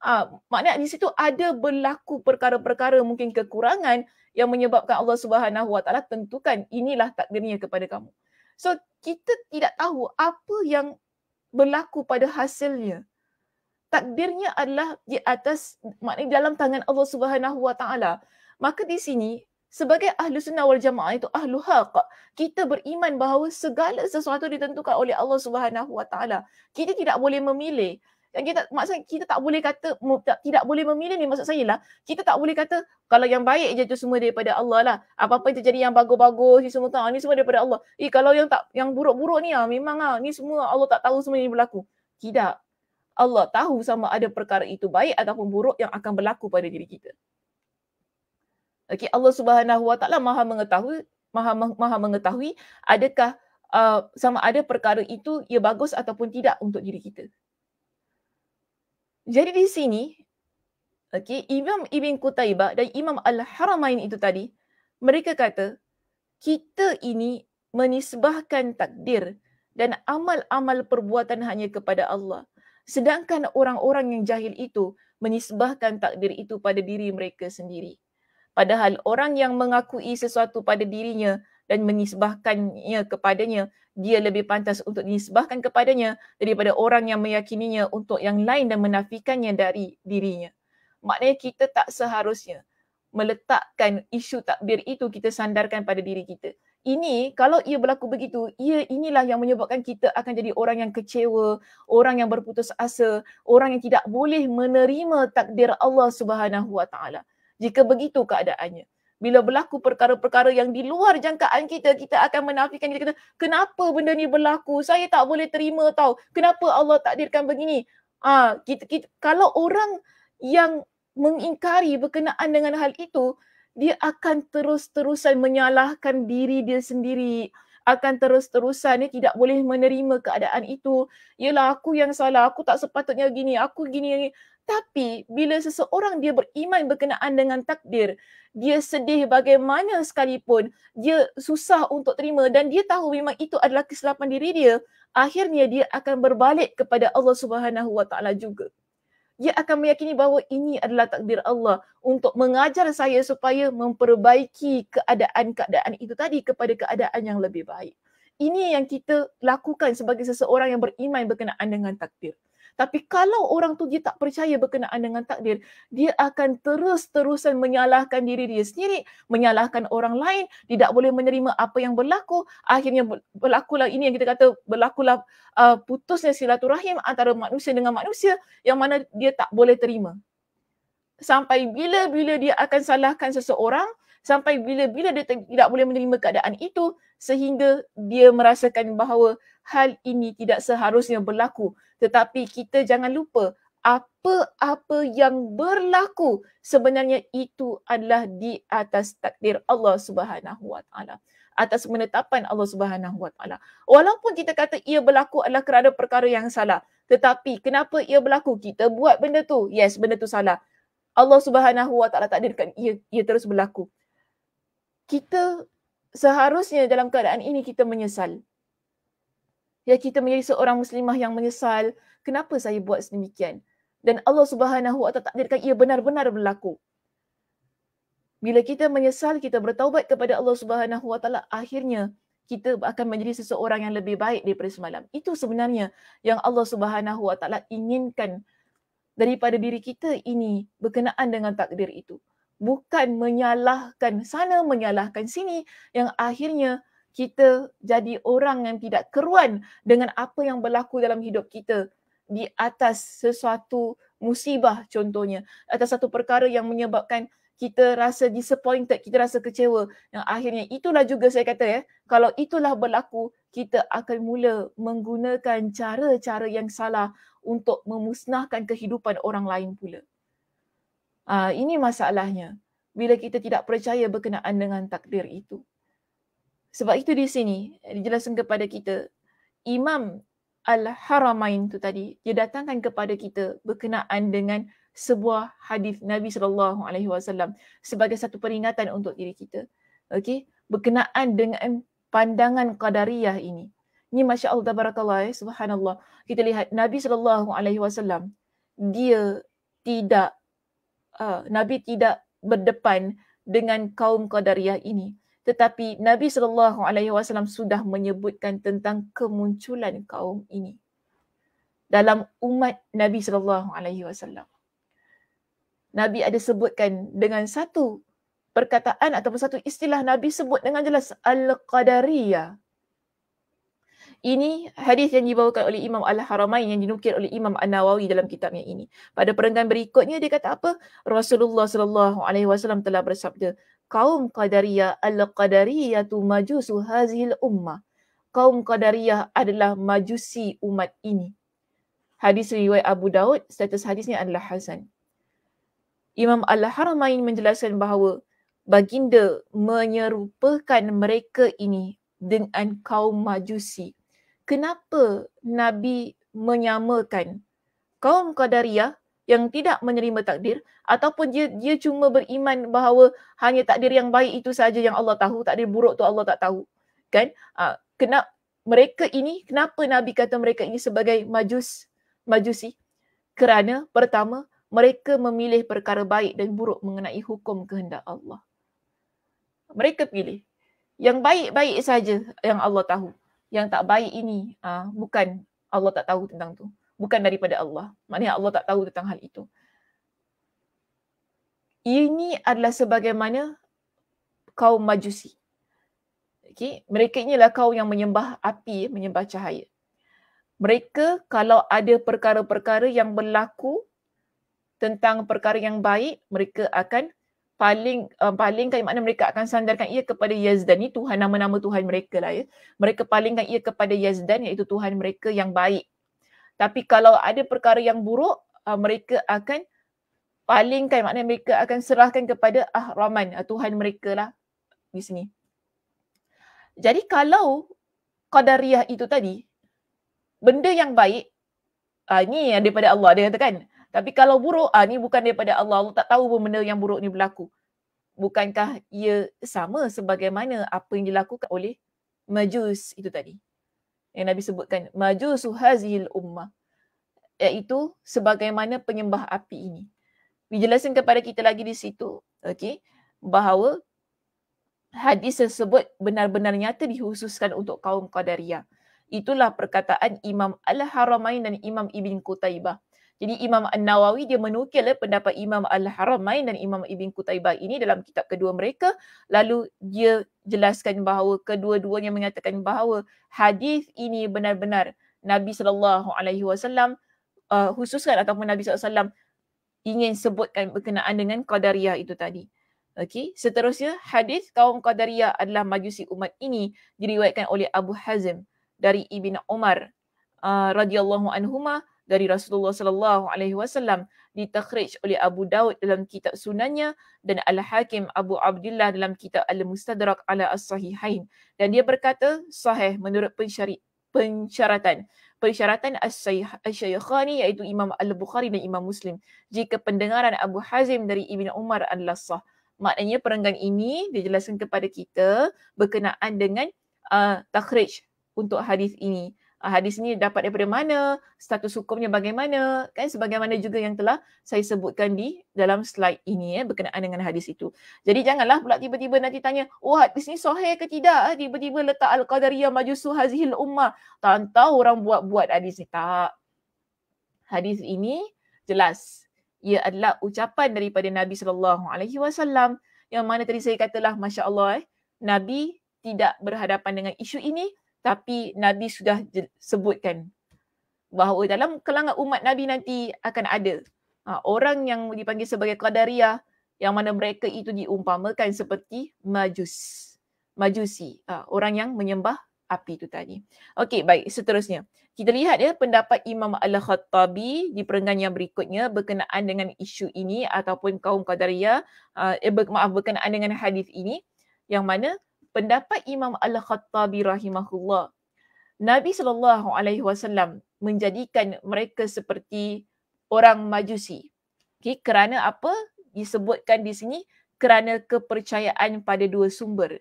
ah maknanya di situ ada berlaku perkara-perkara mungkin kekurangan yang menyebabkan Allah Subhanahu Wa Taala tentukan inilah takdirnya kepada kamu so kita tidak tahu apa yang berlaku pada hasilnya. Takdirnya adalah di atas maknanya dalam tangan Allah Subhanahu Wa Taala. Maka di sini sebagai ahlu sunnah wal jamaah itu ahlu hak kita beriman bahawa segala sesuatu ditentukan oleh Allah Subhanahu Wa Taala. Kita tidak boleh memilih dan kita maksud kita tak boleh kata tak, tidak boleh memilih ni maksud saya lah kita tak boleh kata kalau yang baik je tu semua daripada Allah lah apa-apa yang terjadi yang bagus-bagus ni semua tu ah, ni semua daripada Allah eh kalau yang tak yang buruk-buruk ni ah memang ah ni semua Allah tak tahu semua ni berlaku tidak Allah tahu sama ada perkara itu baik ataupun buruk yang akan berlaku pada diri kita okey Allah Subhanahu Wa Taala maha mengetahui maha maha mengetahui adakah Uh, sama ada perkara itu ia bagus ataupun tidak untuk diri kita. Jadi di sini, okay, Imam Ibn Qutaibah dan Imam Al-Haramain itu tadi, mereka kata, kita ini menisbahkan takdir dan amal-amal perbuatan hanya kepada Allah. Sedangkan orang-orang yang jahil itu menisbahkan takdir itu pada diri mereka sendiri. Padahal orang yang mengakui sesuatu pada dirinya dan menisbahkannya kepadanya dia lebih pantas untuk dinisbahkan kepadanya daripada orang yang meyakininya untuk yang lain dan menafikannya dari dirinya maknanya kita tak seharusnya meletakkan isu takbir itu kita sandarkan pada diri kita ini kalau ia berlaku begitu ia inilah yang menyebabkan kita akan jadi orang yang kecewa orang yang berputus asa orang yang tidak boleh menerima takdir Allah Subhanahu wa taala jika begitu keadaannya bila berlaku perkara-perkara yang di luar jangkaan kita kita akan menafikan kita kata kenapa benda ni berlaku saya tak boleh terima tau kenapa Allah takdirkan begini ah ha, kita, kita kalau orang yang mengingkari berkenaan dengan hal itu dia akan terus-terusan menyalahkan diri dia sendiri akan terus-terusan dia tidak boleh menerima keadaan itu ialah aku yang salah aku tak sepatutnya gini aku gini, gini. Tapi bila seseorang dia beriman berkenaan dengan takdir, dia sedih bagaimana sekalipun, dia susah untuk terima dan dia tahu memang itu adalah kesilapan diri dia, akhirnya dia akan berbalik kepada Allah Subhanahu Wa Taala juga. Dia akan meyakini bahawa ini adalah takdir Allah untuk mengajar saya supaya memperbaiki keadaan-keadaan itu tadi kepada keadaan yang lebih baik. Ini yang kita lakukan sebagai seseorang yang beriman berkenaan dengan takdir. Tapi kalau orang tu dia tak percaya berkenaan dengan takdir, dia akan terus-terusan menyalahkan diri dia sendiri, menyalahkan orang lain, tidak boleh menerima apa yang berlaku. Akhirnya berlakulah ini yang kita kata berlakulah uh, putusnya silaturahim antara manusia dengan manusia yang mana dia tak boleh terima. Sampai bila-bila dia akan salahkan seseorang, sampai bila-bila dia tidak boleh menerima keadaan itu sehingga dia merasakan bahawa hal ini tidak seharusnya berlaku tetapi kita jangan lupa apa-apa yang berlaku sebenarnya itu adalah di atas takdir Allah Subhanahu Wa Taala atas penetapan Allah Subhanahu Wa Taala walaupun kita kata ia berlaku adalah kerana perkara yang salah tetapi kenapa ia berlaku kita buat benda tu yes benda tu salah Allah Subhanahu Wa Taala takdirkan ia ia terus berlaku kita seharusnya dalam keadaan ini kita menyesal ya kita menjadi seorang muslimah yang menyesal kenapa saya buat sedemikian dan Allah Subhanahu wa taala takdirkan ia benar-benar berlaku bila kita menyesal kita bertaubat kepada Allah Subhanahu wa taala akhirnya kita akan menjadi seseorang yang lebih baik daripada semalam itu sebenarnya yang Allah Subhanahu wa taala inginkan daripada diri kita ini berkenaan dengan takdir itu bukan menyalahkan sana menyalahkan sini yang akhirnya kita jadi orang yang tidak keruan dengan apa yang berlaku dalam hidup kita di atas sesuatu musibah contohnya atas satu perkara yang menyebabkan kita rasa disappointed kita rasa kecewa yang akhirnya itulah juga saya kata ya kalau itulah berlaku kita akan mula menggunakan cara-cara yang salah untuk memusnahkan kehidupan orang lain pula ah ini masalahnya bila kita tidak percaya berkenaan dengan takdir itu sebab itu di sini eh, dijelaskan kepada kita Imam Al-Haramain tu tadi dia datangkan kepada kita berkenaan dengan sebuah hadis Nabi sallallahu alaihi wasallam sebagai satu peringatan untuk diri kita. Okey, berkenaan dengan pandangan qadariyah ini. Ni masya-Allah tabarakallah eh, subhanallah. Kita lihat Nabi sallallahu alaihi wasallam dia tidak uh, Nabi tidak berdepan dengan kaum qadariyah ini tetapi Nabi sallallahu alaihi wasallam sudah menyebutkan tentang kemunculan kaum ini dalam umat Nabi sallallahu alaihi wasallam. Nabi ada sebutkan dengan satu perkataan ataupun satu istilah Nabi sebut dengan jelas al-qadariyah. Ini hadis yang dibawakan oleh Imam Al-Haramain yang dinukil oleh Imam An-Nawawi dalam kitabnya ini. Pada perenggan berikutnya dia kata apa? Rasulullah sallallahu alaihi wasallam telah bersabda, kaum Qadariyah al-Qadariyah tu majusu hazil ummah. Kaum Qadariyah adalah majusi umat ini. Hadis riwayat Abu Daud, status hadisnya adalah Hasan. Imam Al-Haramain menjelaskan bahawa baginda menyerupakan mereka ini dengan kaum majusi. Kenapa Nabi menyamakan kaum Qadariyah yang tidak menerima takdir ataupun dia dia cuma beriman bahawa hanya takdir yang baik itu saja yang Allah tahu takdir buruk tu Allah tak tahu kan uh, ah, kenapa mereka ini kenapa nabi kata mereka ini sebagai majus majusi kerana pertama mereka memilih perkara baik dan buruk mengenai hukum kehendak Allah mereka pilih yang baik-baik saja yang Allah tahu yang tak baik ini uh, bukan Allah tak tahu tentang tu bukan daripada Allah. Maknanya Allah tak tahu tentang hal itu. Ini adalah sebagaimana kaum majusi. Okay. Mereka inilah kaum yang menyembah api, menyembah cahaya. Mereka kalau ada perkara-perkara yang berlaku tentang perkara yang baik, mereka akan paling uh, palingkan makna mereka akan sandarkan ia kepada Yazdan ni Tuhan nama-nama Tuhan mereka lah ya. Mereka palingkan ia kepada Yazdan iaitu Tuhan mereka yang baik tapi kalau ada perkara yang buruk uh, mereka akan palingkan maknanya mereka akan serahkan kepada ah Rahman uh, Tuhan mereka lah di sini. Jadi kalau qadariyah itu tadi benda yang baik uh, ni yang daripada Allah dia katakan. Tapi kalau buruk uh, ni bukan daripada Allah. Allah tak tahu pun benda yang buruk ni berlaku. Bukankah ia sama sebagaimana apa yang dilakukan oleh majus itu tadi yang Nabi sebutkan Maju suhazil ummah iaitu sebagaimana penyembah api ini. Dijelaskan kepada kita lagi di situ, okey, bahawa hadis tersebut benar-benar nyata dihususkan untuk kaum Qadariyah. Itulah perkataan Imam Al-Haramain dan Imam Ibn Qutaibah. Jadi Imam An-Nawawi dia menukil eh, pendapat Imam Al-Haramain dan Imam Ibn Qutaibah ini dalam kitab kedua mereka. Lalu dia jelaskan bahawa kedua-duanya mengatakan bahawa hadis ini benar-benar Nabi sallallahu alaihi wasallam uh, khususkan ataupun Nabi sallallahu ingin sebutkan berkenaan dengan qadariyah itu tadi. Okey, seterusnya hadis kaum qadariyah adalah majusi umat ini diriwayatkan oleh Abu Hazim dari Ibn Umar uh, radhiyallahu anhuma dari Rasulullah sallallahu alaihi wasallam ditakhrij oleh Abu Daud dalam kitab sunannya dan Al-Hakim Abu Abdullah dalam kitab Al-Mustadrak ala As-Sahihain dan dia berkata sahih menurut pensyari pensyaratan pensyaratan As-Syaikhani iaitu Imam Al-Bukhari dan Imam Muslim jika pendengaran Abu Hazim dari Ibnu Umar adalah sah maknanya perenggan ini dijelaskan kepada kita berkenaan dengan uh, takhrij untuk hadis ini Ah, hadis ni dapat daripada mana, status hukumnya bagaimana, kan sebagaimana juga yang telah saya sebutkan di dalam slide ini ya berkenaan dengan hadis itu. Jadi janganlah pula tiba-tiba nanti tanya, wah oh, hadis ni sahih ke tidak? Ah, tiba-tiba letak Al-Qadariyah Majusu Hazihil Ummah. Tak tahu orang buat-buat hadis ni. Tak. Hadis ini jelas. Ia adalah ucapan daripada Nabi sallallahu alaihi wasallam yang mana tadi saya katalah masya-Allah eh Nabi tidak berhadapan dengan isu ini tapi Nabi sudah sebutkan bahawa dalam kelangan umat Nabi nanti akan ada ha, orang yang dipanggil sebagai Qadariyah yang mana mereka itu diumpamakan seperti majus, majusi, ha, orang yang menyembah api itu tadi. Okey, baik, seterusnya. Kita lihat ya pendapat Imam Al-Khattabi di perenggan yang berikutnya berkenaan dengan isu ini ataupun kaum Qadariyah, uh, eh, maaf, berkenaan dengan hadis ini yang mana pendapat Imam Al-Khattabi rahimahullah Nabi sallallahu alaihi wasallam menjadikan mereka seperti orang majusi. Okey, kerana apa? Disebutkan di sini kerana kepercayaan pada dua sumber.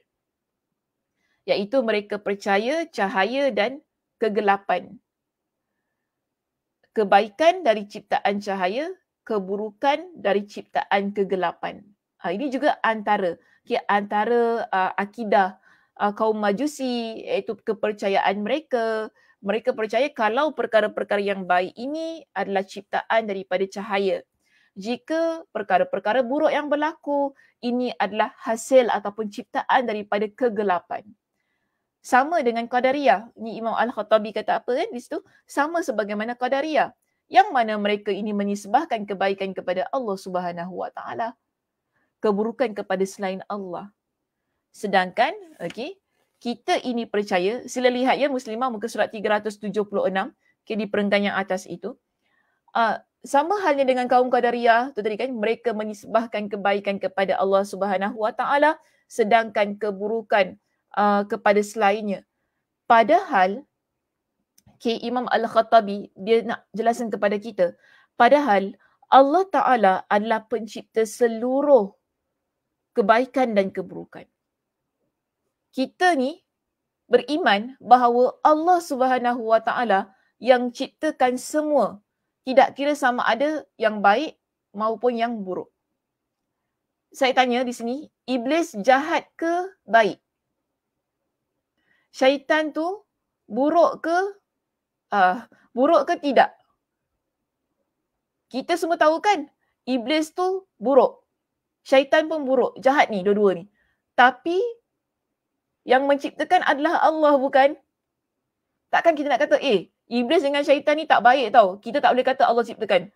Iaitu mereka percaya cahaya dan kegelapan. Kebaikan dari ciptaan cahaya, keburukan dari ciptaan kegelapan. Ha, ini juga antara antara uh, akidah uh, kaum majusi iaitu kepercayaan mereka mereka percaya kalau perkara-perkara yang baik ini adalah ciptaan daripada cahaya jika perkara-perkara buruk yang berlaku ini adalah hasil ataupun ciptaan daripada kegelapan sama dengan qadariyah ni imam al-khattabi kata apa kan di situ sama sebagaimana qadariyah yang mana mereka ini menisbahkan kebaikan kepada Allah Subhanahu Wa Taala keburukan kepada selain Allah. Sedangkan okay, kita ini percaya, sila lihat ya muslimah muka surat 376 okay, di perenggan yang atas itu. Uh, sama halnya dengan kaum Qadariyah tu tadi kan mereka menisbahkan kebaikan kepada Allah Subhanahu Wa Taala sedangkan keburukan uh, kepada selainnya. Padahal okay, Imam Al-Khattabi dia nak jelaskan kepada kita padahal Allah Taala adalah pencipta seluruh kebaikan dan keburukan. Kita ni beriman bahawa Allah Subhanahu Wa Taala yang ciptakan semua tidak kira sama ada yang baik maupun yang buruk. Saya tanya di sini, iblis jahat ke baik? Syaitan tu buruk ke uh, buruk ke tidak? Kita semua tahu kan, iblis tu buruk syaitan pun buruk jahat ni dua-dua ni tapi yang menciptakan adalah Allah bukan takkan kita nak kata eh iblis dengan syaitan ni tak baik tau kita tak boleh kata Allah ciptakan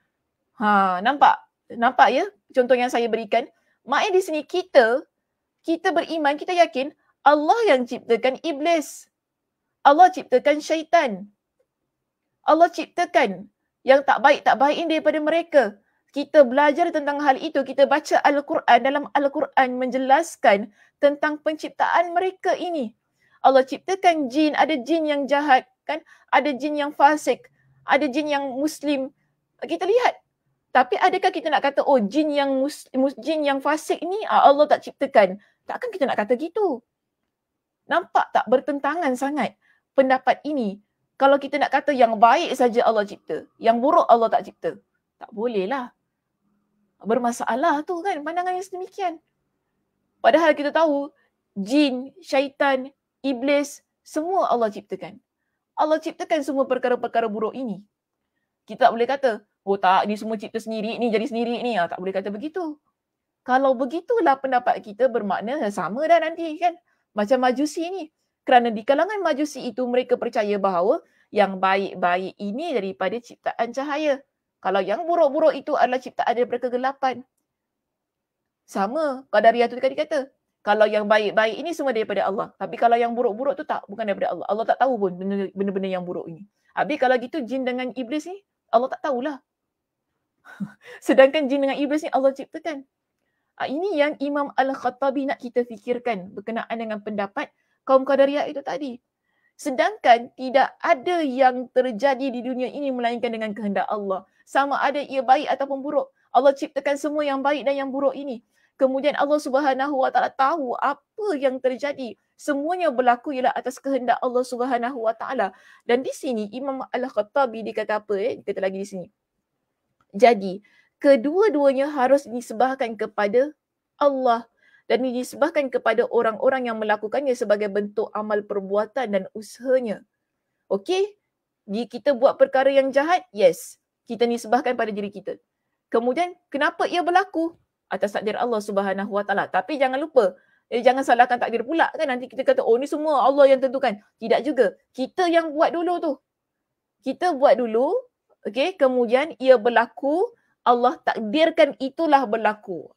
ha nampak nampak ya contoh yang saya berikan maknanya di sini kita kita beriman kita yakin Allah yang ciptakan iblis Allah ciptakan syaitan Allah ciptakan yang tak baik tak baik daripada mereka kita belajar tentang hal itu, kita baca Al-Quran dalam Al-Quran menjelaskan tentang penciptaan mereka ini. Allah ciptakan jin, ada jin yang jahat kan, ada jin yang fasik, ada jin yang muslim. Kita lihat. Tapi adakah kita nak kata oh jin yang muslim jin yang fasik ni ah, Allah tak ciptakan? Takkan kita nak kata gitu. Nampak tak bertentangan sangat pendapat ini. Kalau kita nak kata yang baik saja Allah cipta, yang buruk Allah tak cipta. Tak bolehlah bermasalah tu kan pandangan yang sedemikian. Padahal kita tahu jin, syaitan, iblis semua Allah ciptakan. Allah ciptakan semua perkara-perkara buruk ini. Kita tak boleh kata, oh tak, ni semua cipta sendiri, ni jadi sendiri, ni. Ha, tak boleh kata begitu. Kalau begitulah pendapat kita bermakna sama dah nanti kan. Macam majusi ni. Kerana di kalangan majusi itu mereka percaya bahawa yang baik-baik ini daripada ciptaan cahaya. Kalau yang buruk-buruk itu adalah ciptaan daripada kegelapan. Sama Qadariyah tu tadi kata. Kalau yang baik-baik ini semua daripada Allah. Tapi kalau yang buruk-buruk tu tak bukan daripada Allah. Allah tak tahu pun benda-benda yang buruk ini. Habis kalau gitu jin dengan iblis ni Allah tak tahulah. [laughs] Sedangkan jin dengan iblis ni Allah ciptakan. Ah, ini yang Imam Al-Khattabi nak kita fikirkan berkenaan dengan pendapat kaum Qadariyah itu tadi. Sedangkan tidak ada yang terjadi di dunia ini melainkan dengan kehendak Allah sama ada ia baik ataupun buruk. Allah ciptakan semua yang baik dan yang buruk ini. Kemudian Allah Subhanahu Wa Taala tahu apa yang terjadi. Semuanya berlaku ialah atas kehendak Allah Subhanahu Wa Taala. Dan di sini Imam Al-Khattabi dikata apa eh? Kita lagi di sini. Jadi, kedua-duanya harus disebahkan kepada Allah dan disebahkan kepada orang-orang yang melakukannya sebagai bentuk amal perbuatan dan usahanya. Okey? Kita buat perkara yang jahat? Yes kita nisbahkan pada diri kita. Kemudian kenapa ia berlaku? Atas takdir Allah Subhanahu Wa Taala. Tapi jangan lupa eh, jangan salahkan takdir pula kan nanti kita kata oh ni semua Allah yang tentukan. Tidak juga. Kita yang buat dulu tu. Kita buat dulu, okay? kemudian ia berlaku, Allah takdirkan itulah berlaku.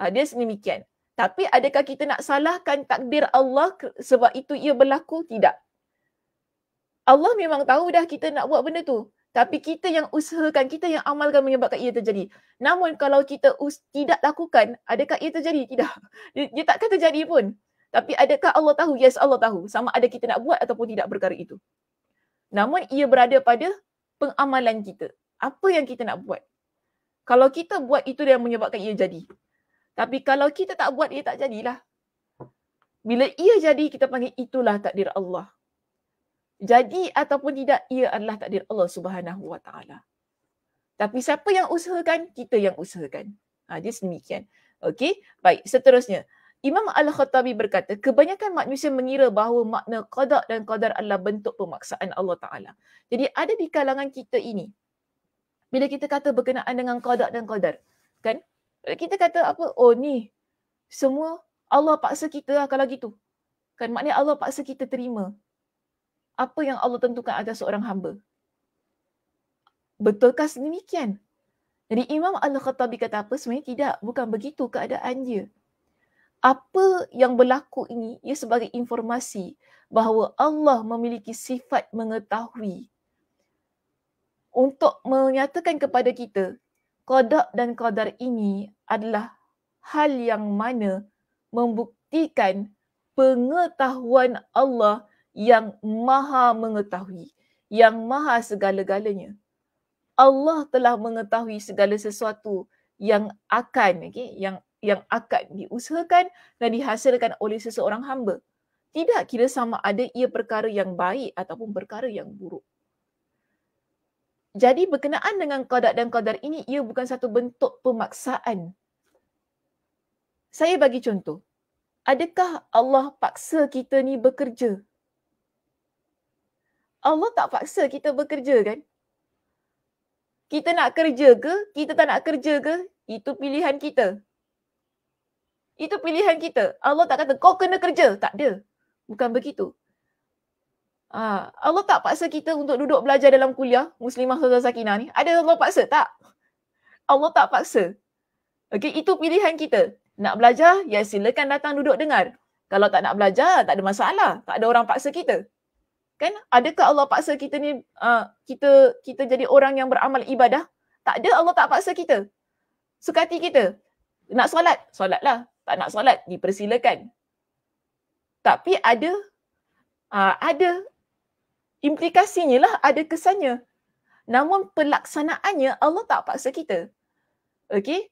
Ha, dia sedemikian. Tapi adakah kita nak salahkan takdir Allah sebab itu ia berlaku? Tidak. Allah memang tahu dah kita nak buat benda tu. Tapi kita yang usahakan, kita yang amalkan menyebabkan ia terjadi. Namun kalau kita tidak lakukan, adakah ia terjadi? Tidak. Dia, dia takkan terjadi pun. Tapi adakah Allah tahu? Yes, Allah tahu. Sama ada kita nak buat ataupun tidak perkara itu. Namun ia berada pada pengamalan kita. Apa yang kita nak buat? Kalau kita buat itu yang menyebabkan ia jadi. Tapi kalau kita tak buat, ia tak jadilah. Bila ia jadi, kita panggil itulah takdir Allah jadi ataupun tidak ia adalah takdir Allah Subhanahu Wa Tapi siapa yang usahakan? Kita yang usahakan. Ha, dia sedemikian. Okey, baik. Seterusnya. Imam Al-Khattabi berkata, kebanyakan manusia mengira bahawa makna qadar dan qadar adalah bentuk pemaksaan Allah Ta'ala. Jadi ada di kalangan kita ini, bila kita kata berkenaan dengan qadar dan qadar, kan? Kita kata apa? Oh ni, semua Allah paksa kita kalau gitu. Kan maknanya Allah paksa kita terima apa yang Allah tentukan atas seorang hamba. Betulkah sedemikian? Jadi Imam Al-Khattabi kata apa? Sebenarnya tidak. Bukan begitu keadaan dia. Apa yang berlaku ini, ia sebagai informasi bahawa Allah memiliki sifat mengetahui untuk menyatakan kepada kita kodak dan kodar ini adalah hal yang mana membuktikan pengetahuan Allah yang maha mengetahui, yang maha segala-galanya. Allah telah mengetahui segala sesuatu yang akan, okay, yang yang akan diusahakan dan dihasilkan oleh seseorang hamba. Tidak kira sama ada ia perkara yang baik ataupun perkara yang buruk. Jadi berkenaan dengan kodak dan kodar ini, ia bukan satu bentuk pemaksaan. Saya bagi contoh. Adakah Allah paksa kita ni bekerja Allah tak paksa kita bekerja kan? Kita nak kerja ke? Kita tak nak kerja ke? Itu pilihan kita. Itu pilihan kita. Allah tak kata kau kena kerja. Tak ada. Bukan begitu. Ha, Allah tak paksa kita untuk duduk belajar dalam kuliah Muslimah Sultan Sakinah ni. Ada Allah paksa? Tak. Allah tak paksa. Okay, itu pilihan kita. Nak belajar, ya silakan datang duduk dengar. Kalau tak nak belajar, tak ada masalah. Tak ada orang paksa kita kan adakah Allah paksa kita ni uh, kita kita jadi orang yang beramal ibadah tak ada Allah tak paksa kita sukati kita nak solat solatlah tak nak solat dipersilakan tapi ada uh, ada implikasinya lah ada kesannya namun pelaksanaannya Allah tak paksa kita okey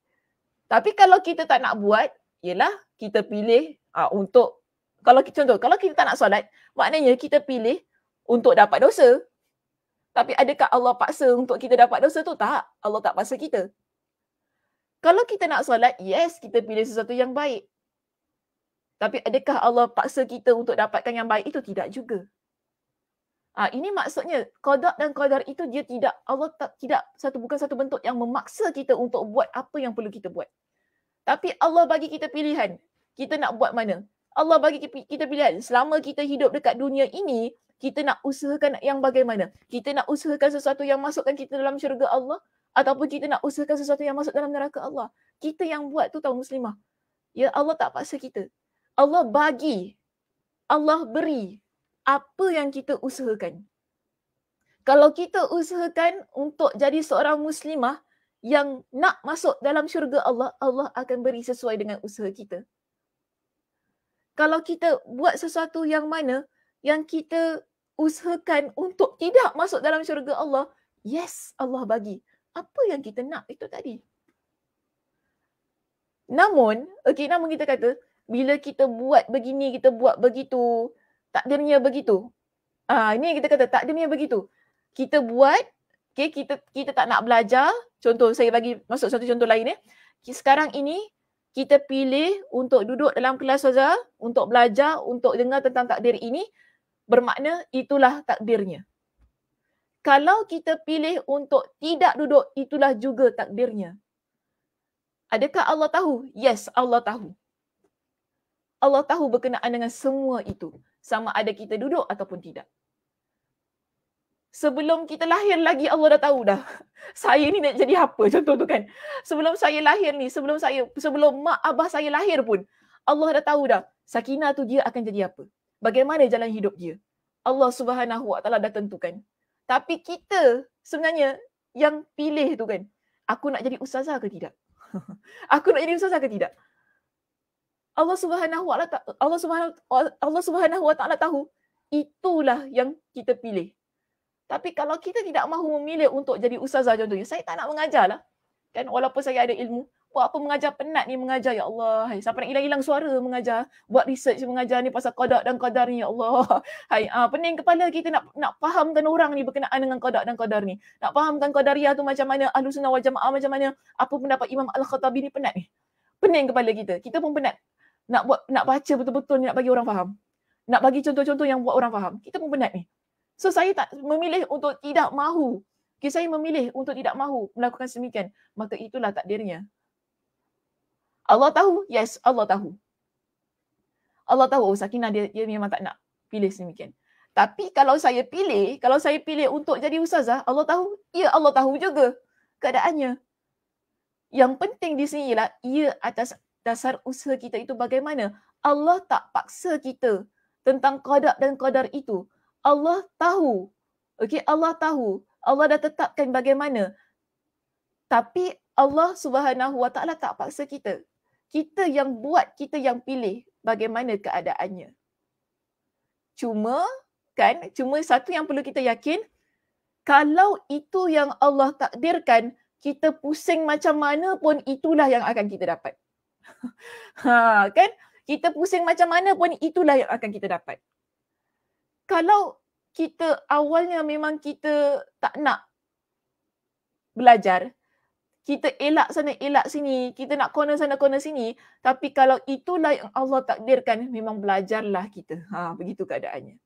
tapi kalau kita tak nak buat ialah kita pilih uh, untuk kalau contoh kalau kita tak nak solat maknanya kita pilih untuk dapat dosa. Tapi adakah Allah paksa untuk kita dapat dosa tu? Tak. Allah tak paksa kita. Kalau kita nak solat, yes, kita pilih sesuatu yang baik. Tapi adakah Allah paksa kita untuk dapatkan yang baik itu? Tidak juga. Ha, ini maksudnya qadar dan qadar itu dia tidak Allah tak tidak satu bukan satu bentuk yang memaksa kita untuk buat apa yang perlu kita buat. Tapi Allah bagi kita pilihan. Kita nak buat mana? Allah bagi kita pilihan. Selama kita hidup dekat dunia ini, kita nak usahakan yang bagaimana? Kita nak usahakan sesuatu yang masukkan kita dalam syurga Allah ataupun kita nak usahakan sesuatu yang masuk dalam neraka Allah. Kita yang buat tu tahu muslimah. Ya Allah tak paksa kita. Allah bagi. Allah beri apa yang kita usahakan. Kalau kita usahakan untuk jadi seorang muslimah yang nak masuk dalam syurga Allah, Allah akan beri sesuai dengan usaha kita. Kalau kita buat sesuatu yang mana yang kita usahakan untuk tidak masuk dalam syurga Allah, yes, Allah bagi. Apa yang kita nak itu tadi. Namun, okay, namun kita kata, bila kita buat begini, kita buat begitu, takdirnya begitu. Ah, ha, ini yang kita kata, takdirnya begitu. Kita buat, okay, kita kita tak nak belajar. Contoh, saya bagi masuk satu contoh lain. Eh. Sekarang ini, kita pilih untuk duduk dalam kelas saja untuk belajar, untuk dengar tentang takdir ini bermakna itulah takdirnya. Kalau kita pilih untuk tidak duduk, itulah juga takdirnya. Adakah Allah tahu? Yes, Allah tahu. Allah tahu berkenaan dengan semua itu, sama ada kita duduk ataupun tidak. Sebelum kita lahir lagi Allah dah tahu dah. [laughs] Saya ni nak jadi apa contoh tu kan. Sebelum saya lahir ni, sebelum saya sebelum mak abah saya lahir pun Allah dah tahu dah. Sakinah tu dia akan jadi apa? bagaimana jalan hidup dia. Allah Subhanahu Wa Taala dah tentukan. Tapi kita sebenarnya yang pilih tu kan, aku nak jadi ustazah ke tidak? [laughs] aku nak jadi ustazah ke tidak? Allah Subhanahu Wa Taala Allah Subhanahu Allah Subhanahu Wa Taala tahu itulah yang kita pilih. Tapi kalau kita tidak mahu memilih untuk jadi ustazah contohnya, saya tak nak mengajar lah. Kan walaupun saya ada ilmu, Buat apa mengajar penat ni mengajar, Ya Allah. Hai, siapa nak hilang-hilang suara mengajar. Buat research mengajar ni pasal kodak dan kodar ni, Ya Allah. [laughs] Hai, uh, pening kepala kita nak nak fahamkan orang ni berkenaan dengan kodak dan kodar ni. Nak fahamkan kodariah tu macam mana, ahlu sunnah wal jamaah macam mana, apa pendapat Imam Al-Khattabi ni penat ni. Pening kepala kita. Kita pun penat. Nak buat nak baca betul-betul ni nak bagi orang faham. Nak bagi contoh-contoh yang buat orang faham. Kita pun penat ni. So saya tak memilih untuk tidak mahu. Okay, saya memilih untuk tidak mahu melakukan semikian. Maka itulah takdirnya. Allah tahu? Yes, Allah tahu. Allah tahu oh, Sakinah dia, dia memang tak nak pilih semikian. Tapi kalau saya pilih, kalau saya pilih untuk jadi ustazah, Allah tahu? Ya, Allah tahu juga keadaannya. Yang penting di sini ialah ia atas dasar usaha kita itu bagaimana. Allah tak paksa kita tentang qadar dan qadar itu. Allah tahu. Okey, Allah tahu. Allah dah tetapkan bagaimana. Tapi Allah Subhanahu Wa Taala tak paksa kita kita yang buat, kita yang pilih bagaimana keadaannya. Cuma kan, cuma satu yang perlu kita yakin, kalau itu yang Allah takdirkan, kita pusing macam mana pun itulah yang akan kita dapat. [laughs] ha, kan? Kita pusing macam mana pun itulah yang akan kita dapat. Kalau kita awalnya memang kita tak nak belajar, kita elak sana elak sini kita nak corner sana corner sini tapi kalau itulah yang Allah takdirkan memang belajarlah kita ha begitu keadaannya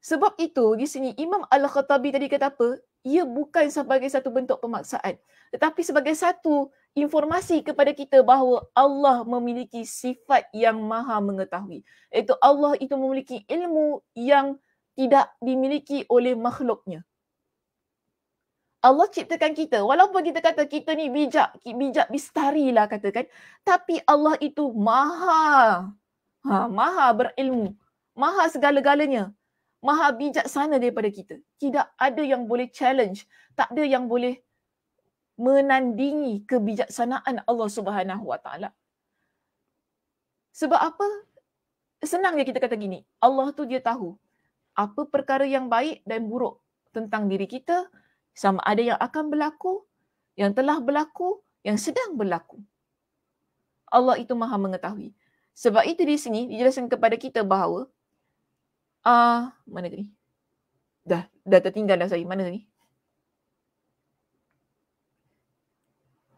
sebab itu di sini Imam Al-Khattabi tadi kata apa ia bukan sebagai satu bentuk pemaksaan tetapi sebagai satu informasi kepada kita bahawa Allah memiliki sifat yang maha mengetahui iaitu Allah itu memiliki ilmu yang tidak dimiliki oleh makhluknya Allah ciptakan kita. Walaupun kita kata kita ni bijak, bijak bistari lah katakan. Tapi Allah itu maha, ha, maha berilmu. Maha segala-galanya. Maha bijak sana daripada kita. Tidak ada yang boleh challenge. Tak ada yang boleh menandingi kebijaksanaan Allah Subhanahu Wa Taala. Sebab apa? Senang je kita kata gini. Allah tu dia tahu apa perkara yang baik dan buruk tentang diri kita, sama ada yang akan berlaku, yang telah berlaku, yang sedang berlaku. Allah itu maha mengetahui. Sebab itu di sini dijelaskan kepada kita bahawa uh, mana tadi? Dah dah tertinggal dah saya mana tadi?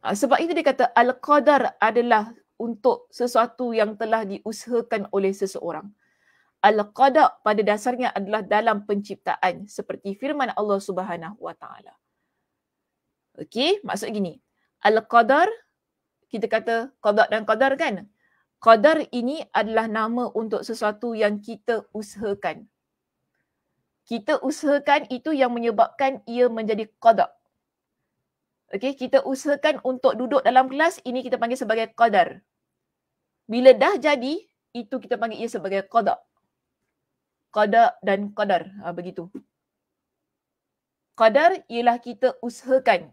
Uh, sebab itu dia kata al-qadar adalah untuk sesuatu yang telah diusahakan oleh seseorang. Al-Qada pada dasarnya adalah dalam penciptaan seperti firman Allah Subhanahu Wa Taala. Okey, maksud gini. Al-Qadar kita kata qada dan qadar kan? Qadar ini adalah nama untuk sesuatu yang kita usahakan. Kita usahakan itu yang menyebabkan ia menjadi qada. Okey, kita usahakan untuk duduk dalam kelas ini kita panggil sebagai qadar. Bila dah jadi, itu kita panggil ia sebagai qada qada dan qadar ha, begitu qadar ialah kita usahakan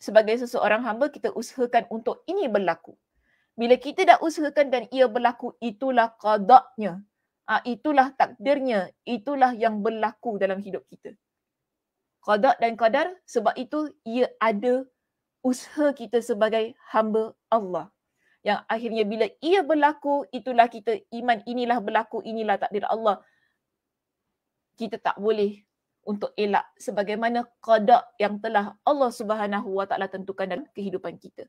sebagai seseorang hamba kita usahakan untuk ini berlaku bila kita dah usahakan dan ia berlaku itulah qadanya ha, itulah takdirnya itulah yang berlaku dalam hidup kita qada dan qadar sebab itu ia ada usaha kita sebagai hamba Allah yang akhirnya bila ia berlaku itulah kita iman inilah berlaku inilah takdir Allah kita tak boleh untuk elak sebagaimana qada yang telah Allah Subhanahu Wa Taala tentukan dalam kehidupan kita.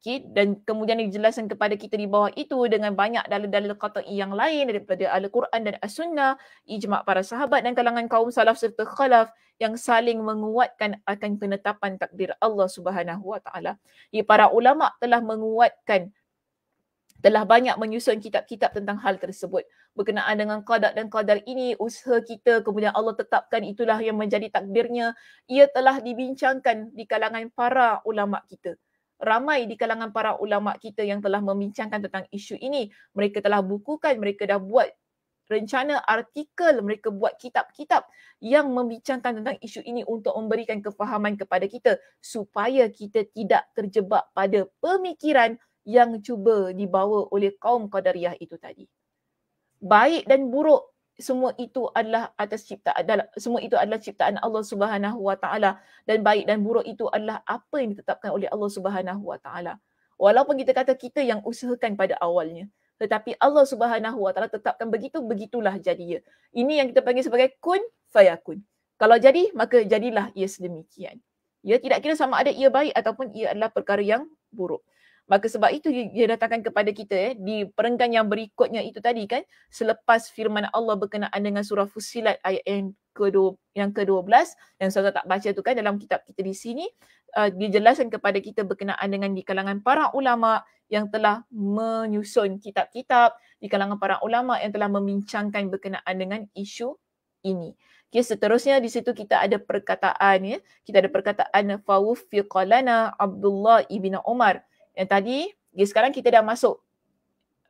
Okay? dan kemudian dijelaskan kepada kita di bawah itu dengan banyak dalil-dalil qat'i yang lain daripada al-Quran dan as-Sunnah, ijma' para sahabat dan kalangan kaum salaf serta khalaf yang saling menguatkan akan penetapan takdir Allah Subhanahu Wa Taala. Ya, para ulama telah menguatkan telah banyak menyusun kitab-kitab tentang hal tersebut berkenaan dengan qadar dan qadar ini usaha kita kemudian Allah tetapkan itulah yang menjadi takdirnya ia telah dibincangkan di kalangan para ulama kita ramai di kalangan para ulama kita yang telah membincangkan tentang isu ini mereka telah bukukan mereka dah buat rencana artikel mereka buat kitab-kitab yang membincangkan tentang isu ini untuk memberikan kefahaman kepada kita supaya kita tidak terjebak pada pemikiran yang cuba dibawa oleh kaum Qadariyah itu tadi baik dan buruk semua itu adalah atas cipta adalah semua itu adalah ciptaan Allah Subhanahu wa taala dan baik dan buruk itu adalah apa yang ditetapkan oleh Allah Subhanahu wa taala. Walaupun kita kata kita yang usahakan pada awalnya tetapi Allah Subhanahu wa taala tetapkan begitu begitulah jadinya. Ini yang kita panggil sebagai kun fayakun. Kalau jadi maka jadilah ia sedemikian. Ia tidak kira sama ada ia baik ataupun ia adalah perkara yang buruk. Maka sebab itu dia datangkan kepada kita eh, di perenggan yang berikutnya itu tadi kan selepas firman Allah berkenaan dengan surah Fusilat ayat yang ke-12 yang ke-12 yang saya tak baca tu kan dalam kitab kita di sini uh, dijelaskan kepada kita berkenaan dengan di kalangan para ulama yang telah menyusun kitab-kitab di kalangan para ulama yang telah membincangkan berkenaan dengan isu ini. Okay, seterusnya di situ kita ada perkataan ya. Kita ada perkataan fawuf fi qalana Abdullah ibn Umar yang tadi dia sekarang kita dah masuk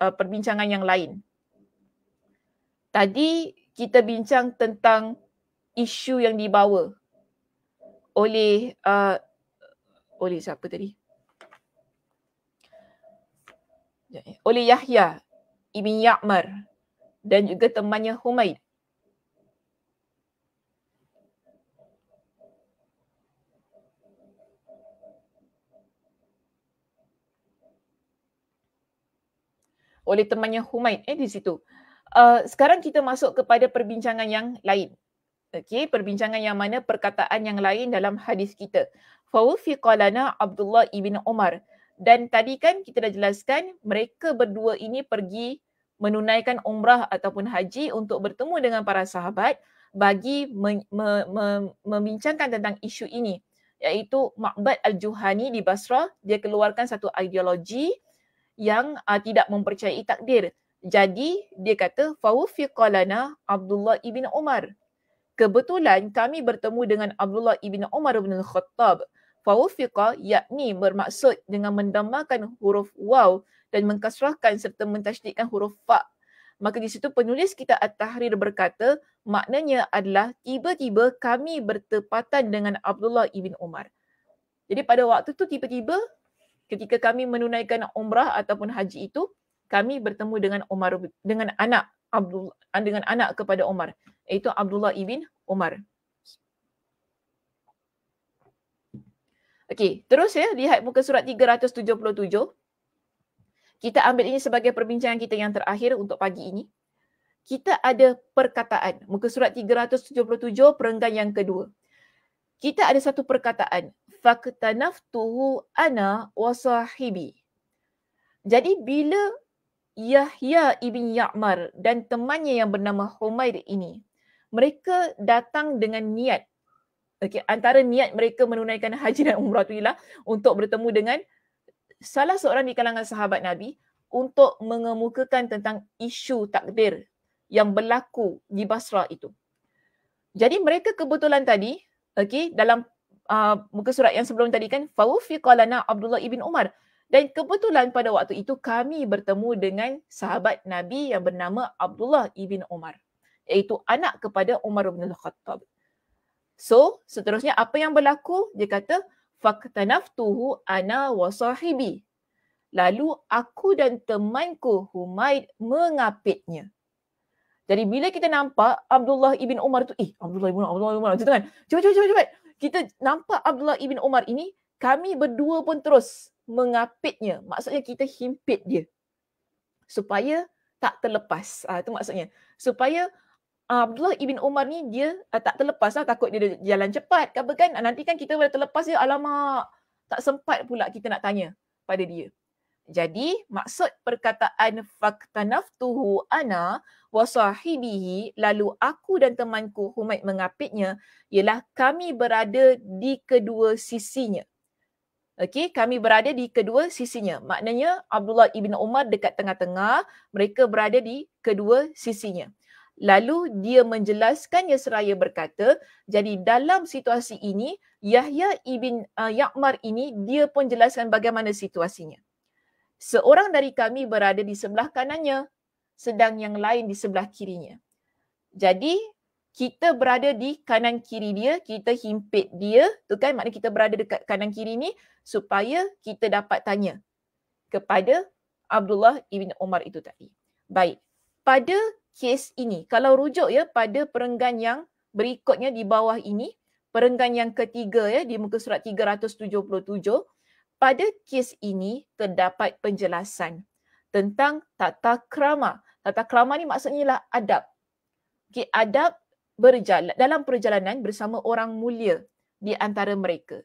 uh, perbincangan yang lain tadi kita bincang tentang isu yang dibawa oleh uh, oleh siapa tadi ya, ya. oleh Yahya ibn Ya'mar dan juga temannya Humaid oleh temannya Humaid eh di situ. Uh, sekarang kita masuk kepada perbincangan yang lain. Okey, perbincangan yang mana perkataan yang lain dalam hadis kita. Fawfiqalana Abdullah ibn Umar. Dan tadi kan kita dah jelaskan mereka berdua ini pergi menunaikan umrah ataupun haji untuk bertemu dengan para sahabat bagi me- me- me- membincangkan tentang isu ini iaitu Ma'bad Al-Juhani di Basrah dia keluarkan satu ideologi yang uh, tidak mempercayai takdir. Jadi dia kata fawfiqalana Abdullah ibn Umar. Kebetulan kami bertemu dengan Abdullah ibn Umar bin Khattab. Fawfiqa yakni bermaksud dengan mendamakan huruf waw dan mengkasrahkan serta mentasdikkan huruf fa. Maka di situ penulis kita At-Tahrir berkata maknanya adalah tiba-tiba kami bertepatan dengan Abdullah ibn Umar. Jadi pada waktu tu tiba-tiba ketika kami menunaikan umrah ataupun haji itu kami bertemu dengan Umar dengan anak Abdul dengan anak kepada Umar iaitu Abdullah ibn Umar. Okey, terus ya lihat muka surat 377. Kita ambil ini sebagai perbincangan kita yang terakhir untuk pagi ini. Kita ada perkataan muka surat 377 perenggan yang kedua kita ada satu perkataan faqtanaftuhu ana wa sahibi jadi bila Yahya ibn Ya'mar dan temannya yang bernama Humaid ini mereka datang dengan niat okey antara niat mereka menunaikan haji dan umrah tu ialah untuk bertemu dengan salah seorang di kalangan sahabat Nabi untuk mengemukakan tentang isu takdir yang berlaku di Basra itu. Jadi mereka kebetulan tadi okay, dalam uh, muka surat yang sebelum tadi kan fawfiqalana Abdullah ibn Umar dan kebetulan pada waktu itu kami bertemu dengan sahabat Nabi yang bernama Abdullah ibn Umar iaitu anak kepada Umar bin Al-Khattab. So, seterusnya apa yang berlaku? Dia kata faktanaftuhu ana wa sahibi. Lalu aku dan temanku Humaid mengapitnya. Jadi bila kita nampak Abdullah ibn Umar tu, eh Abdullah ibn Umar, Abdullah ibn Umar, macam tu kan? Cepat, cepat, cepat, cepat. Kita nampak Abdullah ibn Umar ini, kami berdua pun terus mengapitnya. Maksudnya kita himpit dia. Supaya tak terlepas. ha, ah, itu maksudnya. Supaya Abdullah ibn Umar ni dia uh, tak terlepas lah. Takut dia jalan cepat. Kan? Ah, nanti kan kita boleh terlepas dia. Alamak, tak sempat pula kita nak tanya pada dia. Jadi maksud perkataan faktanaftuhu ana wa sahibihi lalu aku dan temanku Humaid mengapitnya ialah kami berada di kedua sisinya. Okey, kami berada di kedua sisinya. Maknanya Abdullah ibn Umar dekat tengah-tengah, mereka berada di kedua sisinya. Lalu dia menjelaskannya seraya berkata, jadi dalam situasi ini Yahya ibn uh, Ya'mar ini dia pun jelaskan bagaimana situasinya seorang dari kami berada di sebelah kanannya sedang yang lain di sebelah kirinya. Jadi kita berada di kanan kiri dia, kita himpit dia, tu kan maknanya kita berada dekat kanan kiri ni supaya kita dapat tanya kepada Abdullah ibn Umar itu tadi. Baik. Pada kes ini, kalau rujuk ya pada perenggan yang berikutnya di bawah ini, perenggan yang ketiga ya di muka surat 377, pada kes ini terdapat penjelasan tentang tata krama. Tata krama ni maksudnya lah adab. Okay, adab berjalan dalam perjalanan bersama orang mulia di antara mereka.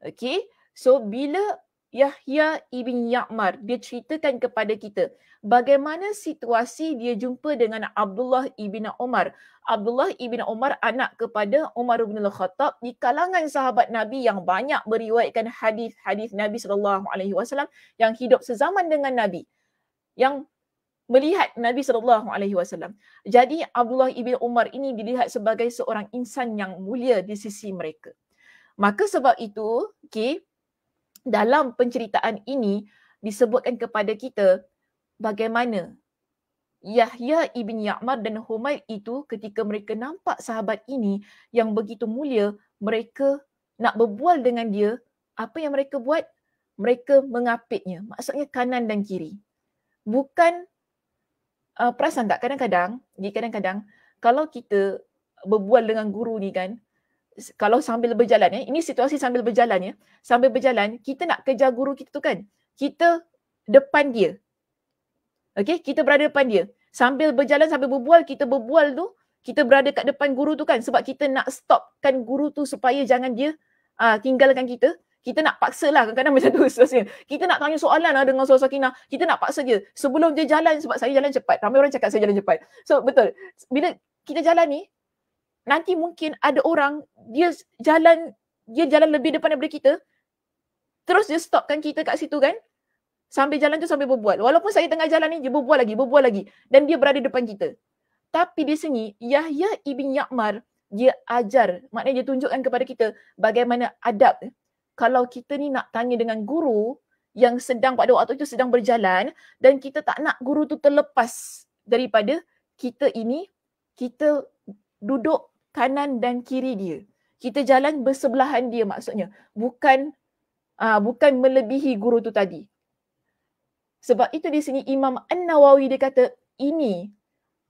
Okay, so bila Yahya ibn Ya'mar dia ceritakan kepada kita bagaimana situasi dia jumpa dengan Abdullah ibn Omar. Abdullah ibn Omar anak kepada Umar ibn Al-Khattab di kalangan sahabat Nabi yang banyak beriwayatkan hadis-hadis Nabi sallallahu alaihi wasallam yang hidup sezaman dengan Nabi yang melihat Nabi sallallahu alaihi wasallam. Jadi Abdullah ibn Omar ini dilihat sebagai seorang insan yang mulia di sisi mereka. Maka sebab itu, okey, dalam penceritaan ini disebutkan kepada kita bagaimana Yahya ibn Ya'mar dan Humail itu ketika mereka nampak sahabat ini yang begitu mulia, mereka nak berbual dengan dia, apa yang mereka buat? Mereka mengapitnya, maksudnya kanan dan kiri. Bukan uh, perasan tak kadang-kadang, di kadang-kadang kalau kita berbual dengan guru ni kan, kalau sambil berjalan ya, ini situasi sambil berjalan ya. Sambil berjalan kita nak kejar guru kita tu kan. Kita depan dia. okay? kita berada depan dia. Sambil berjalan sambil berbual kita berbual tu kita berada kat depan guru tu kan sebab kita nak stopkan guru tu supaya jangan dia uh, tinggalkan kita. Kita nak paksa lah kadang-kadang macam tu suasanya. [laughs] Kita nak tanya soalan lah dengan suasana Kina. Kita nak paksa dia sebelum dia jalan sebab saya jalan cepat. Ramai orang cakap saya jalan cepat. So betul. Bila kita jalan ni, nanti mungkin ada orang dia jalan dia jalan lebih depan daripada kita terus dia stopkan kita kat situ kan sambil jalan tu sambil berbual walaupun saya tengah jalan ni dia berbual lagi berbual lagi dan dia berada depan kita tapi di sini Yahya ibn Ya'mar dia ajar maknanya dia tunjukkan kepada kita bagaimana adab kalau kita ni nak tanya dengan guru yang sedang pada waktu itu sedang berjalan dan kita tak nak guru tu terlepas daripada kita ini kita duduk kanan dan kiri dia. Kita jalan bersebelahan dia maksudnya. Bukan uh, bukan melebihi guru tu tadi. Sebab itu di sini Imam An-Nawawi dia kata ini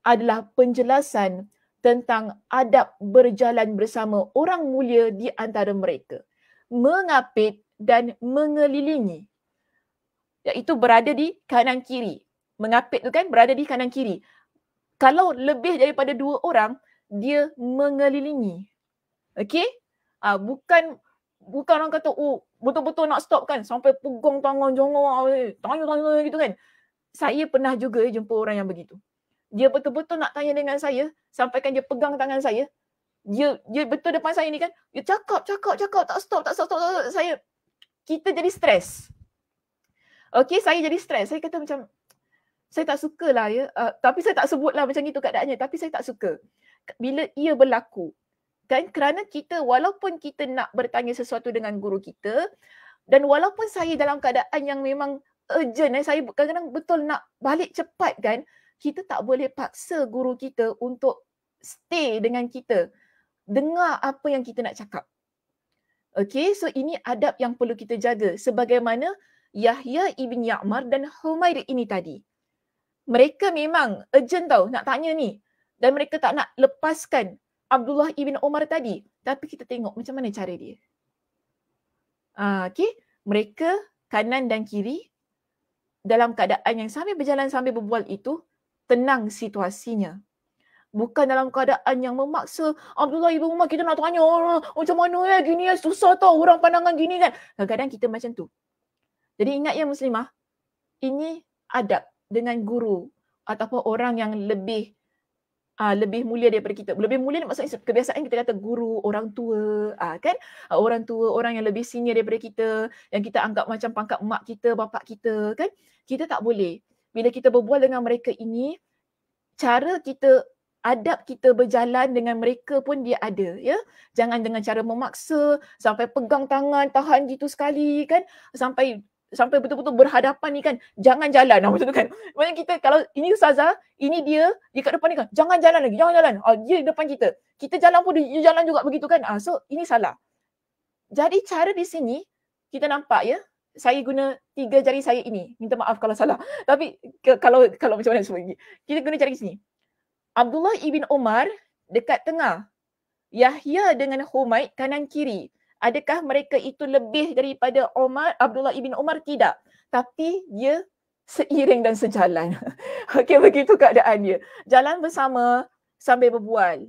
adalah penjelasan tentang adab berjalan bersama orang mulia di antara mereka. Mengapit dan mengelilingi. Iaitu berada di kanan kiri. Mengapit tu kan berada di kanan kiri. Kalau lebih daripada dua orang, dia mengelilingi. Okay? Ha, ah, bukan bukan orang kata, oh betul-betul nak stop kan sampai pegang tangan jongor, ah, eh, tanya-tanya gitu kan. Saya pernah juga jumpa orang yang begitu. Dia betul-betul nak tanya dengan saya sampai kan dia pegang tangan saya. Dia dia betul depan saya ni kan. Dia cakap, cakap, cakap, tak stop, tak stop, tak stop, tak stop. saya. Kita jadi stres. Okay, saya jadi stres. Saya kata macam, saya tak suka lah ya. Uh, tapi saya tak sebut lah macam itu keadaannya. Tapi saya tak suka bila ia berlaku kan kerana kita walaupun kita nak bertanya sesuatu dengan guru kita dan walaupun saya dalam keadaan yang memang urgent eh, saya kadang-kadang betul nak balik cepat kan kita tak boleh paksa guru kita untuk stay dengan kita dengar apa yang kita nak cakap Okay, so ini adab yang perlu kita jaga sebagaimana Yahya ibn Ya'mar dan Humair ini tadi mereka memang urgent tau nak tanya ni dan mereka tak nak lepaskan Abdullah ibn Omar tadi. Tapi kita tengok macam mana cara dia. Ah, okay. Mereka kanan dan kiri dalam keadaan yang sambil berjalan sambil berbual itu tenang situasinya. Bukan dalam keadaan yang memaksa Abdullah ibn Omar kita nak tanya macam mana ya gini ya susah tau orang pandangan gini kan. Kadang-kadang kita macam tu. Jadi ingat ya muslimah ini adab dengan guru ataupun orang yang lebih uh, lebih mulia daripada kita. Lebih mulia ni maksudnya kebiasaan kita kata guru, orang tua, uh, kan? Uh, orang tua, orang yang lebih senior daripada kita, yang kita anggap macam pangkat mak kita, bapak kita, kan? Kita tak boleh. Bila kita berbual dengan mereka ini, cara kita adab kita berjalan dengan mereka pun dia ada ya jangan dengan cara memaksa sampai pegang tangan tahan gitu sekali kan sampai sampai betul-betul berhadapan ni kan jangan jalan lah macam tu kan macam kita kalau ini ustazah ini dia dia kat depan ni kan jangan jalan lagi jangan jalan ah, dia depan kita kita jalan pun dia jalan juga begitu kan ah, so ini salah jadi cara di sini kita nampak ya saya guna tiga jari saya ini minta maaf kalau salah [laughs] tapi ke, kalau kalau macam mana semua ini kita guna jari sini Abdullah ibn Omar dekat tengah Yahya dengan Humaid kanan kiri Adakah mereka itu lebih daripada Omar Abdullah ibn Umar tidak? Tapi dia seiring dan sejalan. [laughs] Okey begitu keadaan dia. Jalan bersama sambil berbual,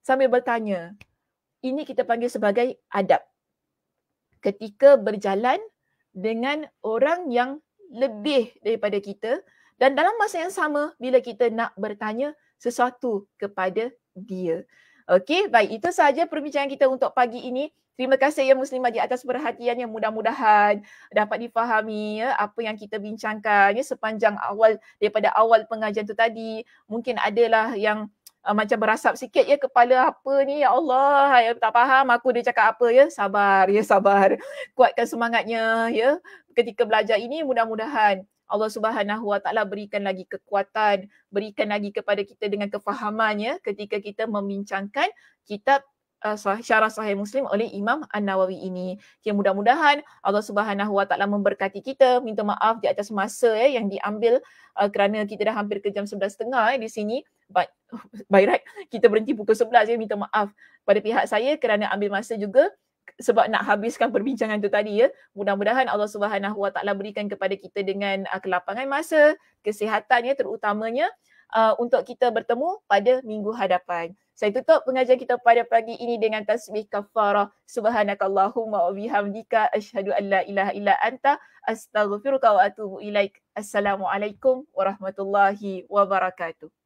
sambil bertanya. Ini kita panggil sebagai adab. Ketika berjalan dengan orang yang lebih daripada kita dan dalam masa yang sama bila kita nak bertanya sesuatu kepada dia. Okey, baik itu sahaja perbincangan kita untuk pagi ini. Terima kasih ya Muslim Haji atas perhatian yang mudah-mudahan dapat dipahami ya, apa yang kita bincangkan ya, sepanjang awal daripada awal pengajian tu tadi. Mungkin adalah yang uh, macam berasap sikit ya kepala apa ni ya Allah ya, tak faham aku dia cakap apa ya sabar ya sabar [laughs] kuatkan semangatnya ya ketika belajar ini mudah-mudahan Allah Subhanahu Wa Taala berikan lagi kekuatan berikan lagi kepada kita dengan kefahamannya ketika kita membincangkan kitab uh, syarah sahih Muslim oleh Imam An-Nawawi ini. Okay, mudah-mudahan Allah Subhanahu Wa Taala memberkati kita. Minta maaf di atas masa eh, yang diambil uh, kerana kita dah hampir ke jam 11.30 eh, di sini. But, [laughs] by right, kita berhenti pukul 11. Eh, minta maaf pada pihak saya kerana ambil masa juga sebab nak habiskan perbincangan tu tadi ya. Mudah-mudahan Allah Subhanahu Wa Taala berikan kepada kita dengan uh, kelapangan masa, kesihatan ya, terutamanya uh, untuk kita bertemu pada minggu hadapan. Saya tutup pengajian kita pada pagi ini dengan tasbih kafarah. Subhanakallahumma wa bihamdika asyhadu an la ilaha illa anta astaghfiruka wa atubu ilaik. Assalamualaikum warahmatullahi wabarakatuh.